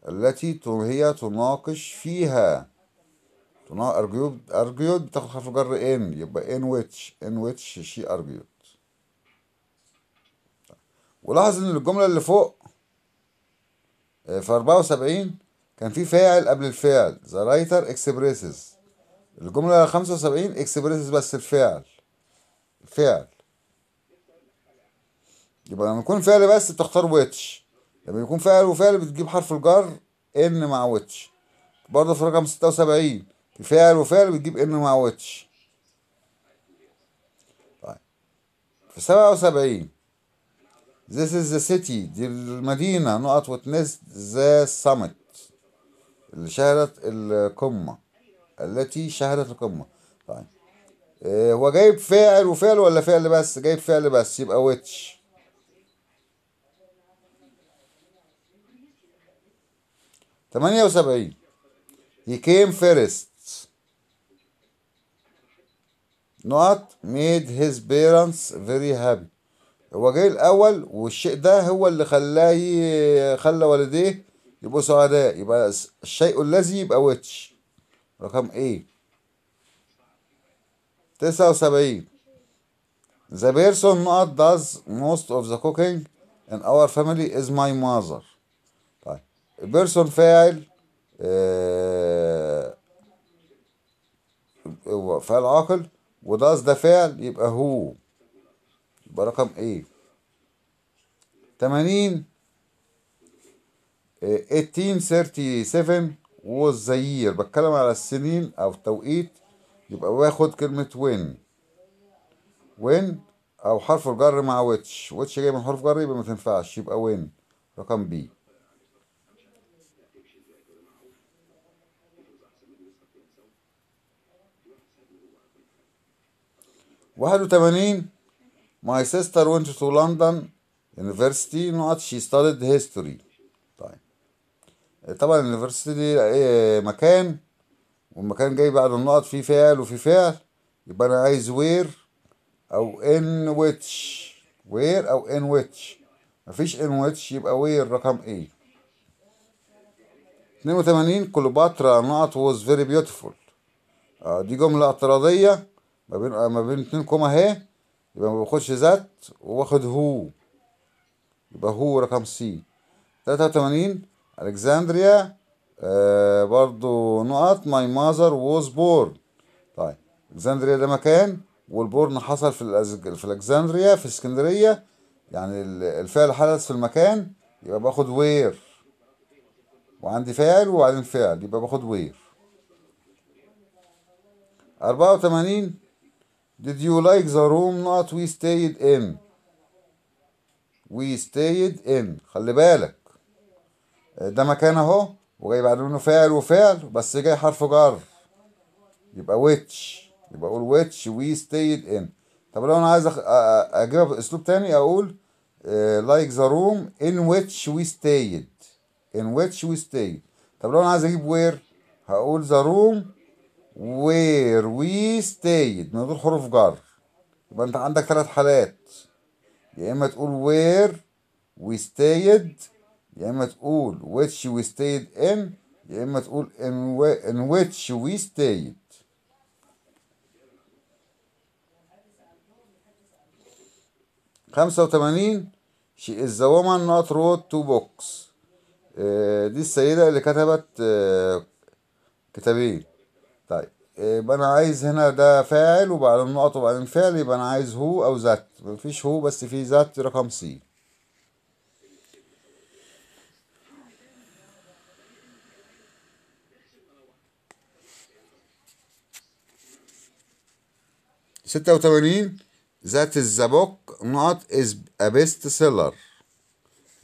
التي هي تناقش فيها تناقش argued argued بتاخد حرف جر in يبقى in which in which she argued ولاحظ ان الجملة اللي فوق آه، في 74 كان في فاعل قبل الفعل the writer expresses الجملة 75 expresses بس الفعل فعل يبقى لما يكون فعل بس بتختار ويتش لما يكون فعل وفعل بتجيب حرف الجر ان مع ويتش برضه في رقم وسبعين في فعل وفعل بتجيب ان مع ويتش طيب في وسبعين This is the city دي المدينة نقط وتنس ذا summit اللي شهدت القمة التي شهدت القمة إيه، هو جايب فاعل وفعل ولا فعل بس جايب فعل بس يبقى ويتش تمانية وسبعين he came first not made his parents very happy هو جاي الاول والشيء ده هو اللي خلاه خلى والديه يبقوا سعداء يبقى الشيء الذي يبقى ويتش رقم ايه 79 The person not does most of the cooking in our family is my mother طيب person فاعل هو فاعل عاقل وداز ده فعل يبقى هو يبقى رقم ايه 80 1837 was the year بتكلم على السنين او التوقيت يبقى واخد كلمة وين وين أو حرف الجر مع ويتش ويتش جاي من حرف جر يبقى ما تنفعش يبقى وين رقم بي واحد وثمانين My sister went to London University not she studied history طيب طبعا university دي آه، مكان والمكان جاي بعد النقط فيه فعل وفي فعل يبقى انا عايز وير او ان ويتش وير او ان ويتش مفيش ان ويتش يبقى وير رقم ايه 82 كليوباترا نقط ووز فيري بيوتيفول آه دي جملة اعتراضية ما بين آه، ما بين اتنين كوما اهي يبقى ما باخدش ذات وباخد هو يبقى هو رقم سي 83 الكسندريا آه، برضو نقط ماي ماذر ووز بورن طيب الكسندريا ده مكان والبورن حصل في في الكسندريا في اسكندريه يعني الفعل حدث في المكان يبقى باخد وير وعندي فاعل وبعدين فعل يبقى باخد وير 84 Did you like the room not we stayed in we stayed in خلي بالك آه، ده مكان اهو وجاي بعد منه فعل وفعل بس جاي حرف جر يبقى ويتش يبقى اقول ويتش وي ستيد ان طب لو انا عايز اجيبها باسلوب تاني اقول لايك ذا روم ان ويتش وي ستيد ان ويتش وي ستيد طب لو انا عايز اجيب وير هقول ذا روم وير وي ستيد من غير حروف جر يبقى انت عندك ثلاث حالات يا اما تقول وير وي ستيد يا اما تقول which we stayed in يا اما تقول in, in which we stayed خمسة وتمانين she is the woman not wrote two books آه دي السيدة اللي كتبت آه كتابين طيب آه، يبقى انا عايز هنا ده فاعل وبعدين نقط وبعدين فعل يبقى انا عايز هو او ذات مفيش هو بس في ذات رقم سي ستة 86 ذات الزبوك نوت از ابيست سيلر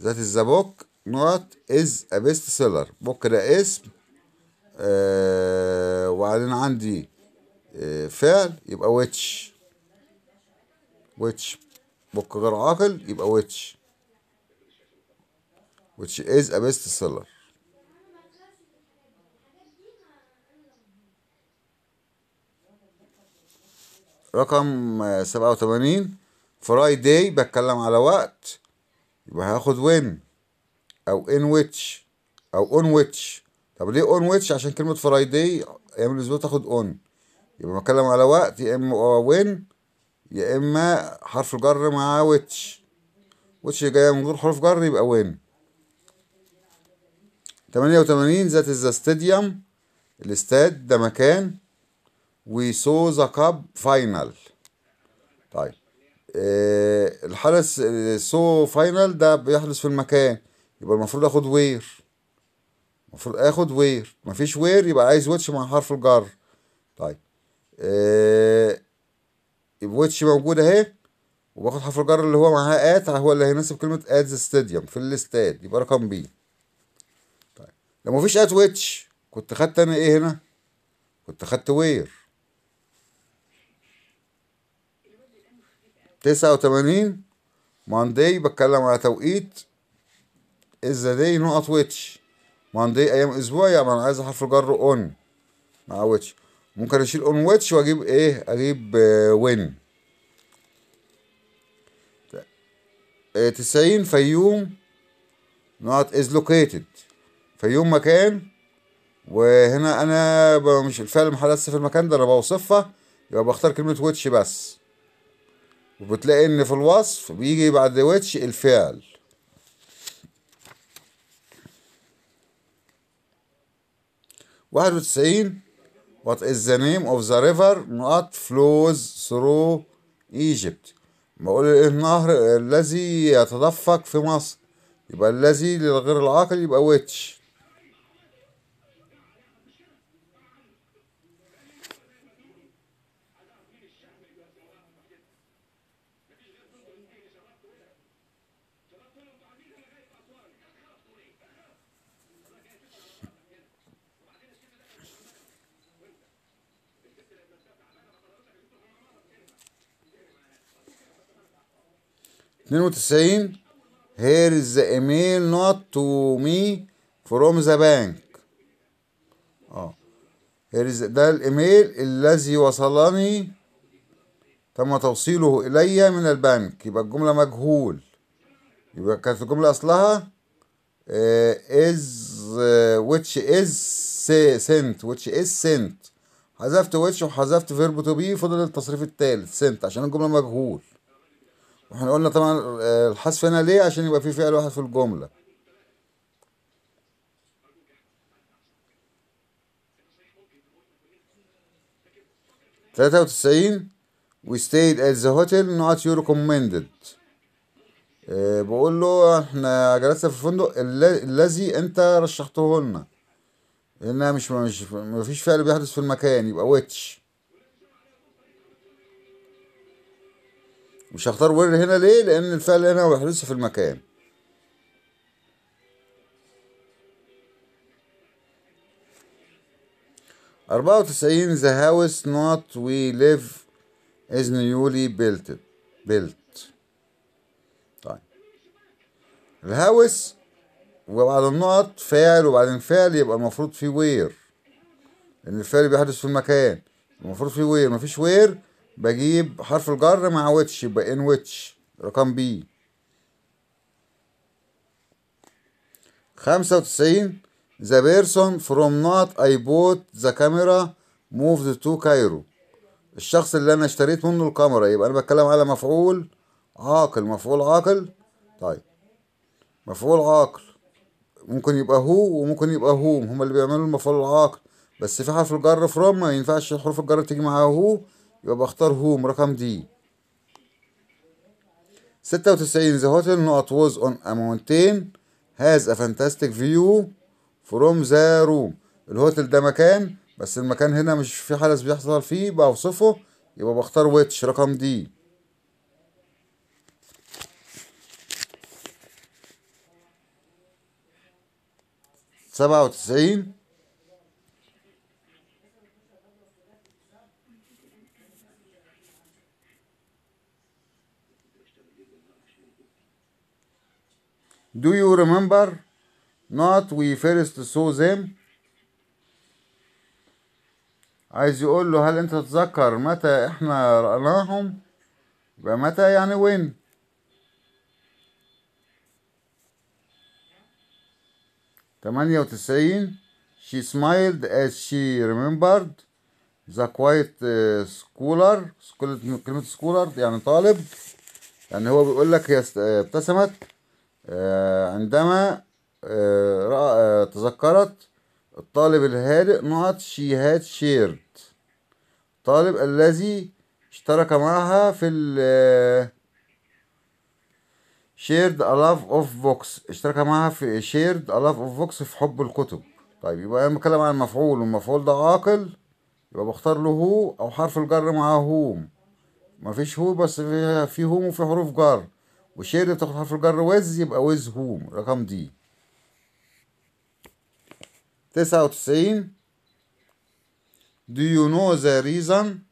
ذات الزبوك نوت از ابيست سيلر بوك ده اسم آه وبعدين عندي آه، فعل يبقى ويتش ويتش بوك غير عاقل يبقى ويتش ويتش از ابيست سيلر رقم آه، سبعة وتمانين فرايداي بتكلم على وقت يبقى هاخد وين او ان ويتش او اون ويتش طب ليه اون ويتش عشان كلمه فرايداي ايام الاسبوع تاخد اون يبقى بتكلم على وقت يا اما وين يا اما حرف الجر مع ويتش ويتش جايه من غير حرف جر يبقى وين تمانية وتمانين ذات ذا ستاديوم الاستاد ده مكان وي سو ذا كاب فاينل طيب آه الحاله سو فاينل ده بيحدث في المكان يبقى المفروض اخد وير المفروض اخد وير مفيش وير يبقى عايز ويتش مع حرف الجر طيب آه يبقى ويتش موجود اهي وباخد حرف الجر اللي هو معاه ات هو اللي هيناسب كلمه ات ستاديوم في الاستاد يبقى رقم بي طيب لو مفيش ات ويتش كنت خدت انا ايه هنا كنت خدت وير تسعة وتمانين ماندي بتكلم على توقيت إذا دي نقط ويتش ماندي أيام أسبوع يعني أنا عايز حرف الجر أون مع ويتش ممكن أشيل أون ويتش وأجيب إيه أجيب وين آه، آه، تسعين فيوم نقط إز لوكيتد فيوم مكان وهنا أنا مش الفعل المحال في المكان ده أنا بوصفها يبقى بختار كلمة ويتش بس وبتلاقي ان في الوصف بيجي بعد ويتش الفعل واحد وتسعين what is the name of the river not flows through Egypt بقول إيه النهر الذي يتدفق في مصر يبقى الذي للغير العاقل يبقى ويتش 92 هير از ذا ايميل نوت تو مي فروم ذا بانك اه ده الايميل الذي وصلني تم توصيله الي من البنك يبقى الجمله مجهول يبقى كانت الجمله اصلها از آه، آه، which از sent which از sent حذفت which وحذفت فيرب تو بي فضل التصريف الثالث سنت عشان الجمله مجهول واحنا قلنا طبعا آه، الحذف هنا ليه عشان يبقى في فعل واحد في الجملة ثلاثة وتسعين we stayed at the hotel not you recommended أه بقول له احنا جلسنا في الفندق الذي انت رشحته لنا هنا مش مش مفيش فعل بيحدث في المكان يبقى ويتش مش هختار وير هنا ليه لان الفعل هنا ما في المكان أربعة وتسعين the house not we live is newly built built طيب الهوس وبعد النقط فاعل وبعدين فعل يبقى المفروض في وير لأن الفعل بيحدث في المكان المفروض في وير مفيش وير بجيب حرف الجر مع ويتش يبقى ان ويتش رقم بي خمسة وتسعين the person from not I bought the camera moved to Cairo الشخص اللي انا اشتريت منه الكاميرا يبقى انا بتكلم على مفعول عاقل مفعول عاقل طيب مفعول عاقل ممكن يبقى هو وممكن يبقى هوم هما اللي بيعملوا المفعول العاقل بس في حرف الجر فروم ما ينفعش حروف الجر تيجي معاه هو يبقى بختار هوم رقم دي ستة وتسعين the hotel نقط was on a mountain has a fantastic view from the room الهوتيل ده مكان بس المكان هنا مش في حدث بيحصل فيه بوصفه يبقى بختار ويتش رقم دي سبعة وتسعين Do you remember not we first saw them? عايز يقول له هل انت تتذكر متى احنا رأناهم؟ يبقى متى يعني وين؟ تمانية وتسعين She smiled as she remembered the quiet uh, scholar كلمة scholar يعني طالب يعني هو بيقول لك هي آه، ابتسمت آه، عندما آه، آه، تذكرت الطالب الهادئ نقط شي هاد شيرد الطالب الذي اشترك معها في ال شيرد a love of books اشترك معها في شيرد a love of books في حب الكتب طيب يبقى انا بتكلم عن المفعول والمفعول ده عاقل يبقى بختار له هو او حرف الجر مع هوم مفيش هو بس في هوم وفي حروف جر اللي بتاخد حرف الجر وز يبقى وز هوم رقم دي تسعة وتسعين Do you know the reason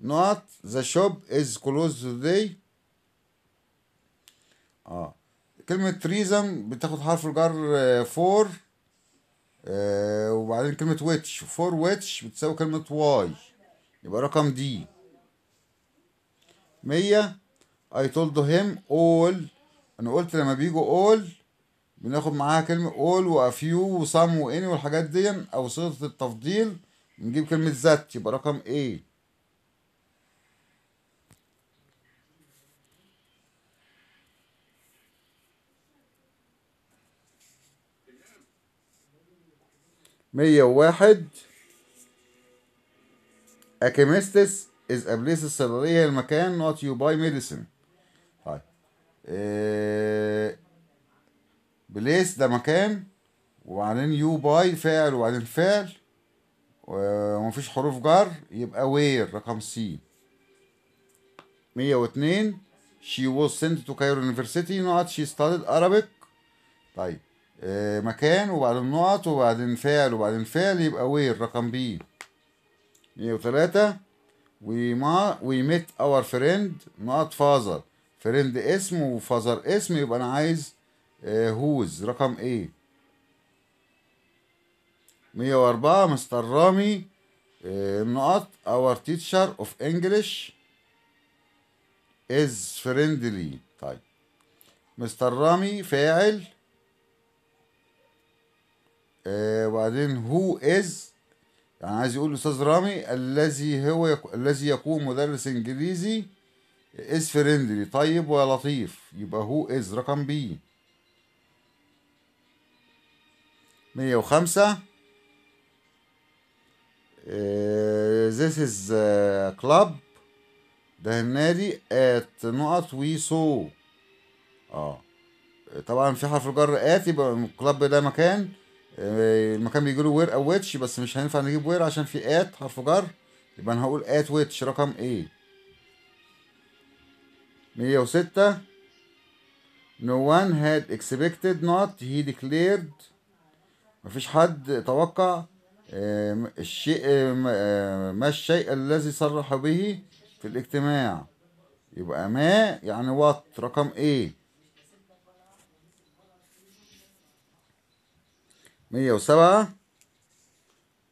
not the shop is closed today؟ اه كلمة reason بتاخد حرف الجر فور آه، آه، وبعدين كلمة which فور which بتساوي كلمة why يبقى رقم دي مية I told him all انا قلت لما بيجوا all بناخد معاها كلمة all و a few و some و any والحاجات دي او صيغة التفضيل نجيب كلمة ذات يبقى رقم A مية وواحد A chemist is a place الصيدلية المكان not you buy medicine آه، بليس ده مكان وبعدين يو باي فاعل وبعدين فعل آه، ومفيش حروف جر يبقى وير رقم سي 102 she was sent to Cairo University نقط she studied Arabic طيب آه مكان وبعدين نقط وبعدين فعل وبعدين فعل يبقى وير رقم بي 103 we, we met our friend نقط father فريند اسم وفازر اسم يبقى انا عايز هوز آه، رقم ايه مية واربعة مستر رامي النقط اور تيتشر اوف انجلش از فريندلي طيب مستر رامي فاعل آه، وبعدين هو از يعني عايز يقول الاستاذ رامي الذي هو الذي يكون مدرس انجليزي از فريندلي طيب ولطيف يبقى هو از رقم بي مية وخمسة آه، this is آه، club ده النادي at نقط وي سو اه طبعا في حرف الجر ات يبقى الكلاب ده مكان آه، المكان بيجي له وير او ويتش بس مش هينفع نجيب وير عشان في ات حرف جر يبقى انا هقول ات ويتش رقم ايه 106 No one had expected not he declared مفيش حد توقع الشيء ما الشيء الذي صرح به في الاجتماع يبقى ما يعني وات رقم ايه مية وسبعة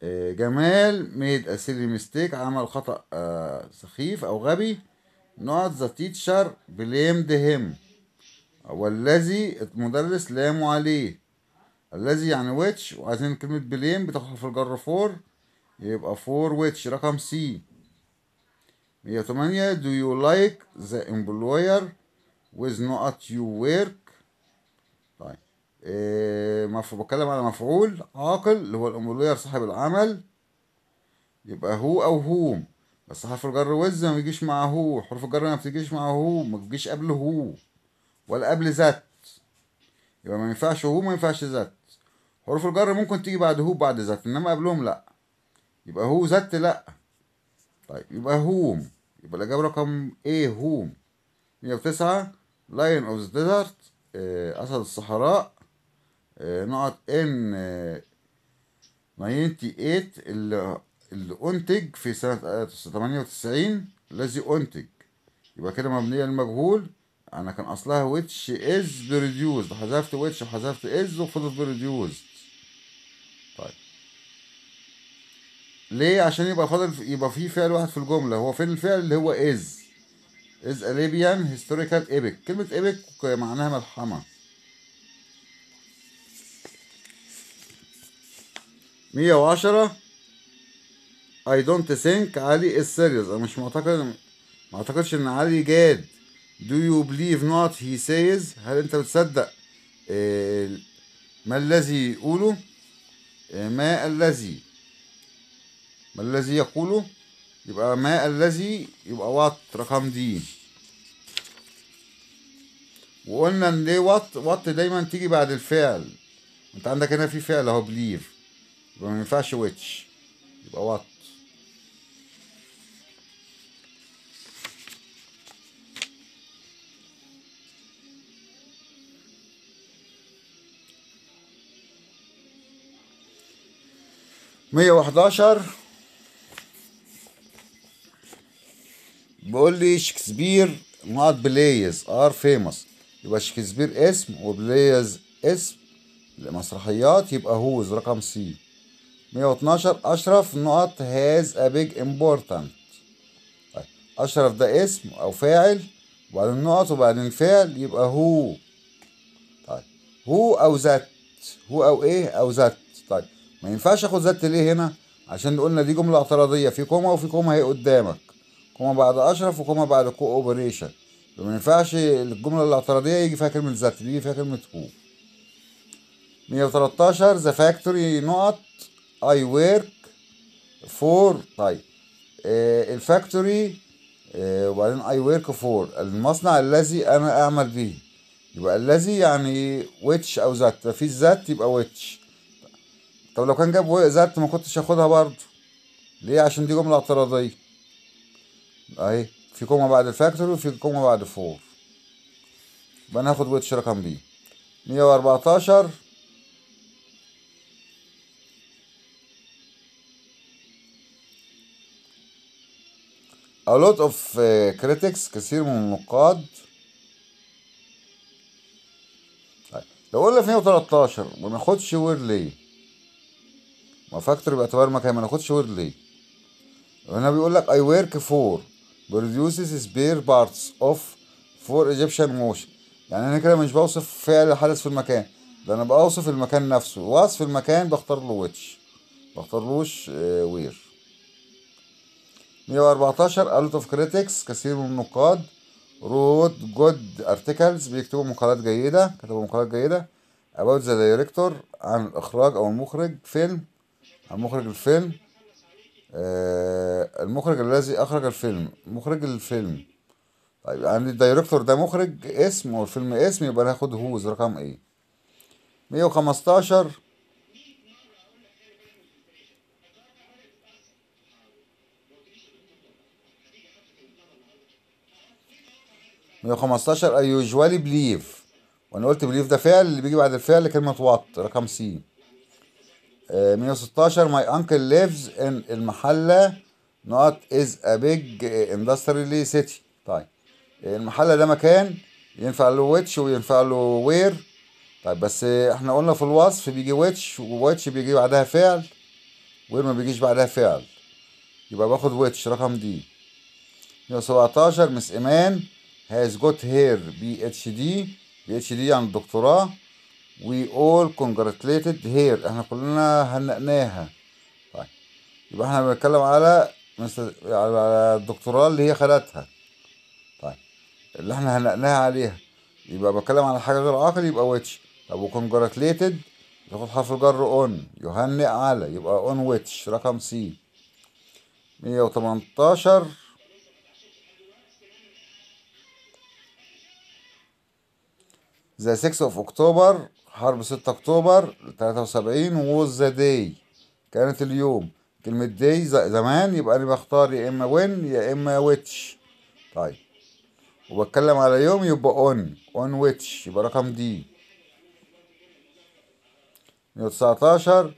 آه، جمال ميد أسيري ميستيك عمل خطأ آه، سخيف أو غبي not the teacher blamed him والذي المدرس لامه عليه الذي يعني which وعايزين كلمة بليم بتاخد في الجر فور يبقى فور which رقم سي مية تمانية do you like the employer with not you work طيب إيه بتكلم على مفعول عاقل اللي هو الامبلوير صاحب العمل يبقى هو او هوم بس حرف الجر وز ما بيجيش مع هو حروف الجر ما بتجيش مع هو ما بتجيش قبل هو ولا قبل ذات يبقى ما ينفعش هو ما ينفعش ذات حروف الجر ممكن تيجي بعد هو بعد ذات انما قبلهم لا يبقى هو ذات لا طيب يبقى هوم يبقى الإجابة رقم إيه هوم مية وتسعة لاين أوف ذا ديزرت أسد الصحراء آه، نقط إن آه، 98 اللي اللي أنتج في سنة 98 الذي أنتج يبقى كده مبنية للمجهول أنا كان أصلها which is بريديوزد حذفت which وحذفت is وفضلت بريديوزد طيب ليه عشان يبقى فاضل يبقى في فعل واحد في الجملة هو فين الفعل اللي هو is is اريبيان هيستوريكال historical epic كلمة epic معناها ملحمة مية وعشرة I don't think علي is serious أنا مش معتقد ما أعتقدش إن علي جاد Do you believe not he says هل أنت بتصدق إيه، ما الذي يقوله إيه، ما الذي ما الذي يقوله يبقى ما الذي يبقى وات رقم دي وقلنا ان ليه وات وات دايما تيجي بعد الفعل انت عندك هنا في فعل اهو بليف يبقى ما ينفعش ويتش يبقى وات 111 بيقول لي شكسبير نقط بلايز ار فيموس يبقى شكسبير اسم وبلايز اسم المسرحيات يبقى هوز رقم سي 112 اشرف نقط هاز ا بيج امبورتنت اشرف ده اسم او فاعل وبعدين نقط وبعدين فعل يبقى هو طيب هو او ذات هو او ايه او ذات طيب ما ينفعش اخد زادة ليه هنا عشان قلنا دي جملة اعتراضية في كوما وفي كوما هي قدامك كوما بعد اشرف وكوما بعد كو اوبريشن ما ينفعش الجملة الاعتراضية يجي فيها كلمة ذات يجي فيها كلمة هو 113 ذا فاكتوري نقط اي ورك فور طيب آه الفاكتوري آه وبعدين اي ورك فور المصنع الذي انا اعمل به يبقى الذي يعني ويتش او ذات مفيش ذات يبقى ويتش طب لو كان جاب وازالت ما كنتش هاخدها برضه ليه عشان دي جمله اعتراضيه اهي في كومة بعد الفاكتور وفي كومة بعد فور يبقى انا هاخد ويتش رقم بي مية واربعتاشر A lot of آه، critics كثير من النقاد طيب، لو قلنا في 113 ما ناخدش وير ليه وفاكتور باعتبار ما كان ما ناخدش وورد ليه هنا بيقول لك I work for produces سبير parts of for Egyptian motion يعني انا كده مش بوصف فعل حدث في المكان ده انا بوصف المكان نفسه وصف المكان بختار له ويتش بختار لهوش وير 114 ألوت اوف كريتكس كثير من النقاد روت جود ارتكلز بيكتبوا مقالات جيدة كتبوا مقالات جيدة about the director عن الإخراج أو المخرج فيلم مخرج الفيلم آه المخرج الذي اخرج الفيلم مخرج الفيلم طيب يعني الدايركتور ده مخرج اسم والفيلم اسم يبقى انا هاخد هوز رقم ايه مية وخمستاشر مية وخمستاشر I usually believe وانا قلت believe ده فعل اللي بيجي بعد الفعل كلمة وات رقم سي 116 ماي انكل ليفز ان المحله نوت از ا بيج اندستريلي سيتي طيب آه، المحله ده مكان ينفع له ويتش وينفع له وير طيب بس احنا قلنا في الوصف بيجي ويتش وويتش بيجي بعدها فعل وير ما بيجيش بعدها فعل يبقى باخد ويتش رقم دي 117 مس ايمان هاز جوت هير بي اتش دي بي اتش دي يعني الدكتوراه وي اول congratulated هير احنا كلنا هنأناها طيب يبقى احنا بنتكلم على على الدكتوراه اللي هي خدتها طيب اللي احنا هنأناها عليها يبقى بتكلم على حاجه غير عاقل يبقى ويتش طب وكونجراتليتد ياخد حرف الجر اون يهنئ على يبقى اون ويتش رقم سي 118 ذا 6 اوف اكتوبر حرب 6 اكتوبر 73 ووز ذا داي كانت اليوم كلمة داي زمان يبقى انا بختار يا اما وين يا اما ويتش طيب وبتكلم على يوم يبقى اون اون ويتش يبقى رقم دي 19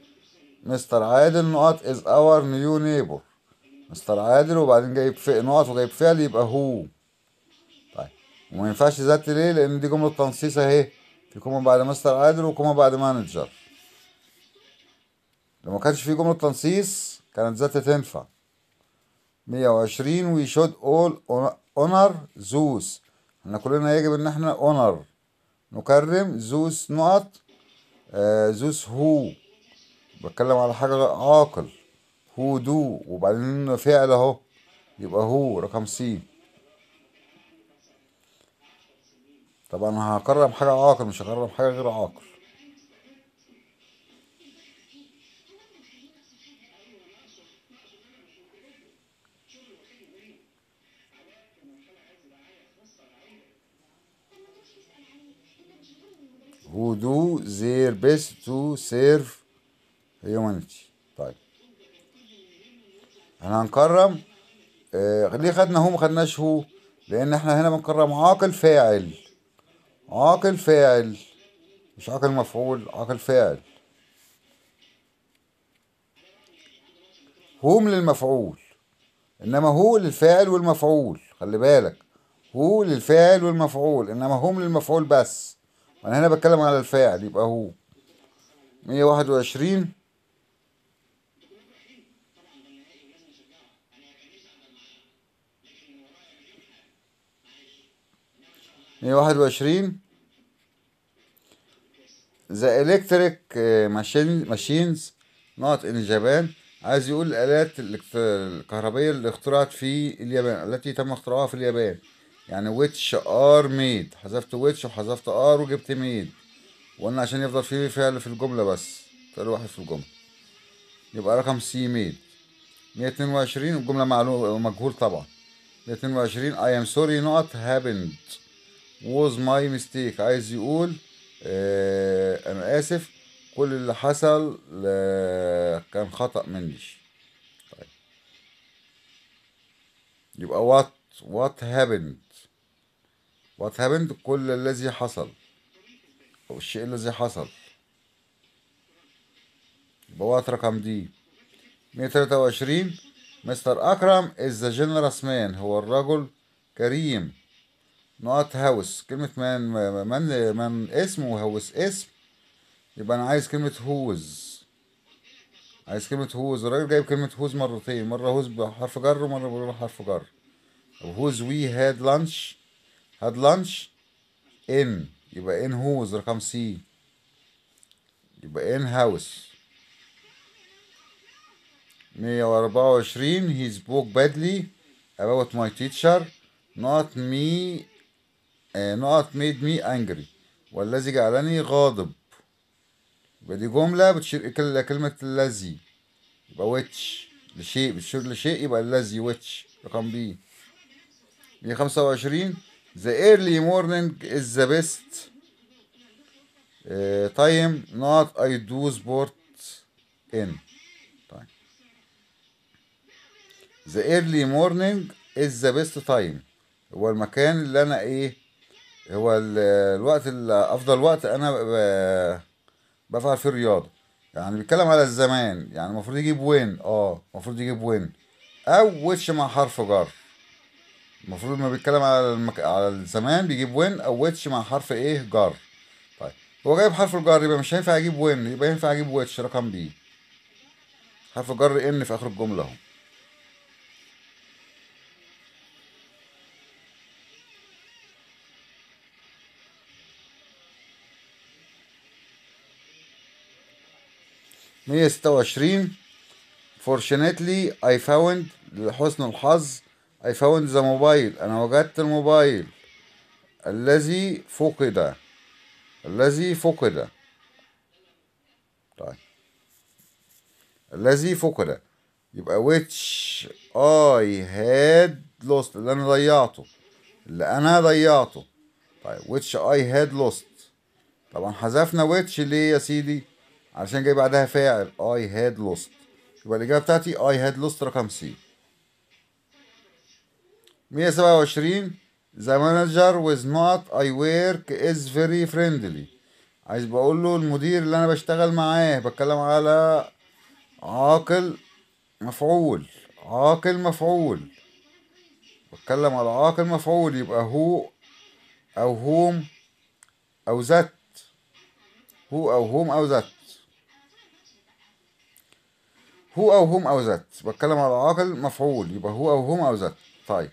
مستر عادل نقط از اور نيو نيبر مستر عادل وبعدين جايب في نقط وجايب فعل يبقى هو طيب وما ينفعش ذات ليه لان دي جمله تنصيص اهي في بعد مستر ايدل وكوما بعد مانجر لو ما كانش في جمله تنصيص كانت ذات تنفع 120 وي شود اول اونر زوس احنا كلنا يجب ان احنا اونر نكرم زوس نقط آه زوس هو بتكلم على حاجه عاقل هو دو وبعدين فعل اهو يبقى هو رقم سي طب انا هكرم حاجه عاقل مش هكرم حاجه غير عاقل who do their best to serve humanity طيب احنا هنكرم آه ليه خدنا هو ما خدناش هو لان احنا هنا بنكرم عاقل فاعل عاقل فاعل مش عاقل مفعول عاقل فاعل هم للمفعول انما هو للفاعل والمفعول خلي بالك هو للفاعل والمفعول انما هو للمفعول بس انا هنا بتكلم على الفاعل يبقى هو 121 121 ذا electric eh, machines not in Japan عايز يقول الآلات الكهربية اللي اخترعت في اليابان التي تم اختراعها في اليابان يعني which are made حذفت which وحذفت are وجبت made وقلنا عشان يفضل فيه فعل في الجملة بس فعل واحد في الجملة يبقى رقم سي ميد 122 الجملة معلومة مجهول طبعا 122 I am sorry not happened was my mistake عايز يقول آه انا اسف كل اللي حصل كان خطأ مني طيب يبقى what what happened what happened كل الذي حصل او الشيء الذي حصل يبقى رقم دي 123 مستر اكرم از ذا جنرس مان هو الرجل كريم نقط هوس كلمة من من من اسم وهوس اسم يبقى أنا عايز كلمة هوز عايز كلمة هوز الراجل جايب كلمة هوز مرتين مرة هوز بحرف جر ومرة بحرف جر هوز وي هاد لانش هاد لانش ان يبقى ان هوز رقم سي يبقى ان هاوس مية وأربعة وعشرين هي سبوك بادلي أباوت ماي تيتشر نوت مي not made me angry والذي جعلني غاضب يبقى دي جملة بتشير إلى كلمة الذي يبقى which لشيء بتشير لشيء يبقى الذي which رقم بي 125 The early morning is the best uh, time not I do sport in time. The early morning is the best time هو المكان اللي أنا إيه هو الوقت افضل وقت انا بفعل فيه الرياضه يعني بيتكلم على الزمان يعني المفروض يجيب وين اه المفروض يجيب وين او وش مع حرف جر المفروض لما بيتكلم على المك... على الزمان بيجيب وين او ويتش مع حرف ايه جر طيب هو جايب حرف الجر يبقى مش هينفع اجيب وين يبقى ينفع اجيب ويتش رقم بي حرف جر ان في اخر الجمله اهو 126 فورشنتلي اي فاوند لحسن الحظ اي فاوند ذا موبايل انا وجدت الموبايل الذي فقد الذي فقد طيب الذي فقد يبقى which I had lost اللي أنا ضيعته اللي أنا ضيعته طيب which I had lost طبعا حذفنا which ليه يا سيدي علشان جاي بعدها فاعل I had lost يبقى الاجابه بتاعتي I had lost رقم سي 127 The manager was not I work is very friendly عايز بقول له المدير اللي انا بشتغل معاه بتكلم على عاقل مفعول عاقل مفعول بتكلم على عاقل مفعول يبقى هو او هوم او ذات هو او هوم او ذات هو أو هم أو ذات بتكلم على عاقل مفعول يبقى هو أو هم أو ذات طيب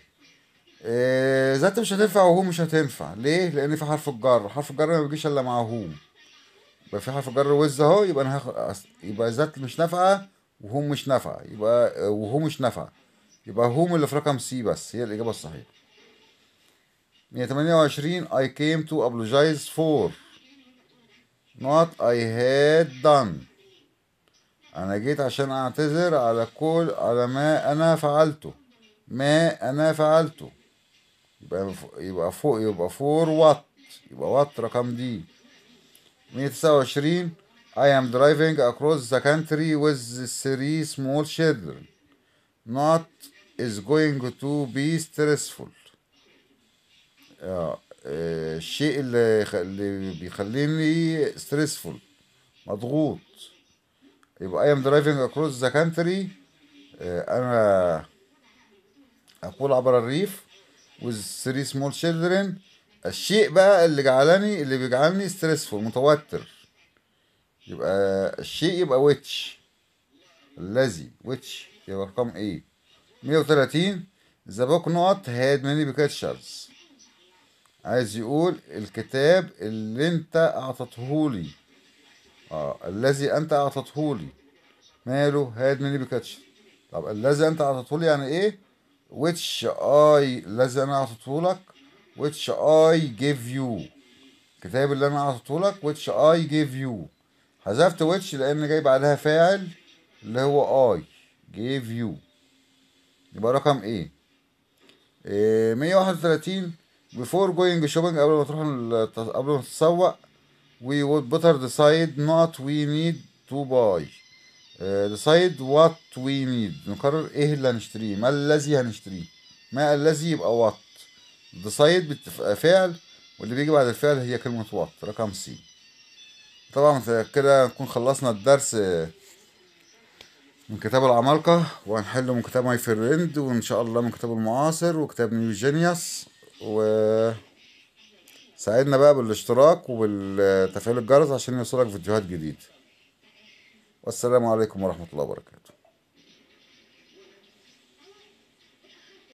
آه، ذات مش هتنفع وهو مش هتنفع ليه؟ لأن في حرف الجر حرف الجر ما بيجيش إلا مع هو يبقى في حرف الجر وز أهو يبقى أنا هاخد يبقى ذات مش نافعة وهم مش نافعة يبقى وهو مش نافعة آه، يبقى هم اللي في رقم سي بس هي الإجابة الصحيحة 128 I came to apologize for not I had done أنا جيت عشان أعتذر على كل على ما أنا فعلته ما أنا فعلته يبقى يبقى فوق يبقى فور وات يبقى وات رقم دي 129 I am driving across the country with three small children not is going to be stressful آه. آه، الشيء اللي بيخليني stressful مضغوط يبقى I am driving across the country آه، أنا أقول عبر الريف with three small children الشيء بقى اللي جعلني اللي بيجعلني stressful متوتر يبقى الشيء يبقى which الذي which يبقى رقم ايه 130 the book not had many pictures عايز يقول الكتاب اللي انت اعطتهولي لي آه. الذي أنت أعطته لي ماله هاد مني بيكاتشر طب الذي أنت أعطته لي يعني إيه which I الذي أنا أعطته لك which I give you الكتاب اللي أنا أعطته لك which I give you حذفت which لأن جاي بعدها فاعل اللي هو I give you يبقى رقم إيه إيه 131 before going shopping قبل ما تروح قبل ما تتسوق we would better decide not we need to buy uh, decide what we need نقرر ايه اللي هنشتريه ما الذي هنشتريه ما الذي يبقى what decide بتبقى فعل واللي بيجي بعد الفعل هي كلمة what رقم سي طبعا كده نكون خلصنا الدرس آه، من كتاب العمالقة وهنحله من كتاب ماي فريند وإن شاء الله من كتاب المعاصر وكتاب نيو جينيوس و ساعدنا بقى بالاشتراك وبالتفعيل الجرس عشان يوصلك فيديوهات جديدة والسلام عليكم ورحمة الله وبركاته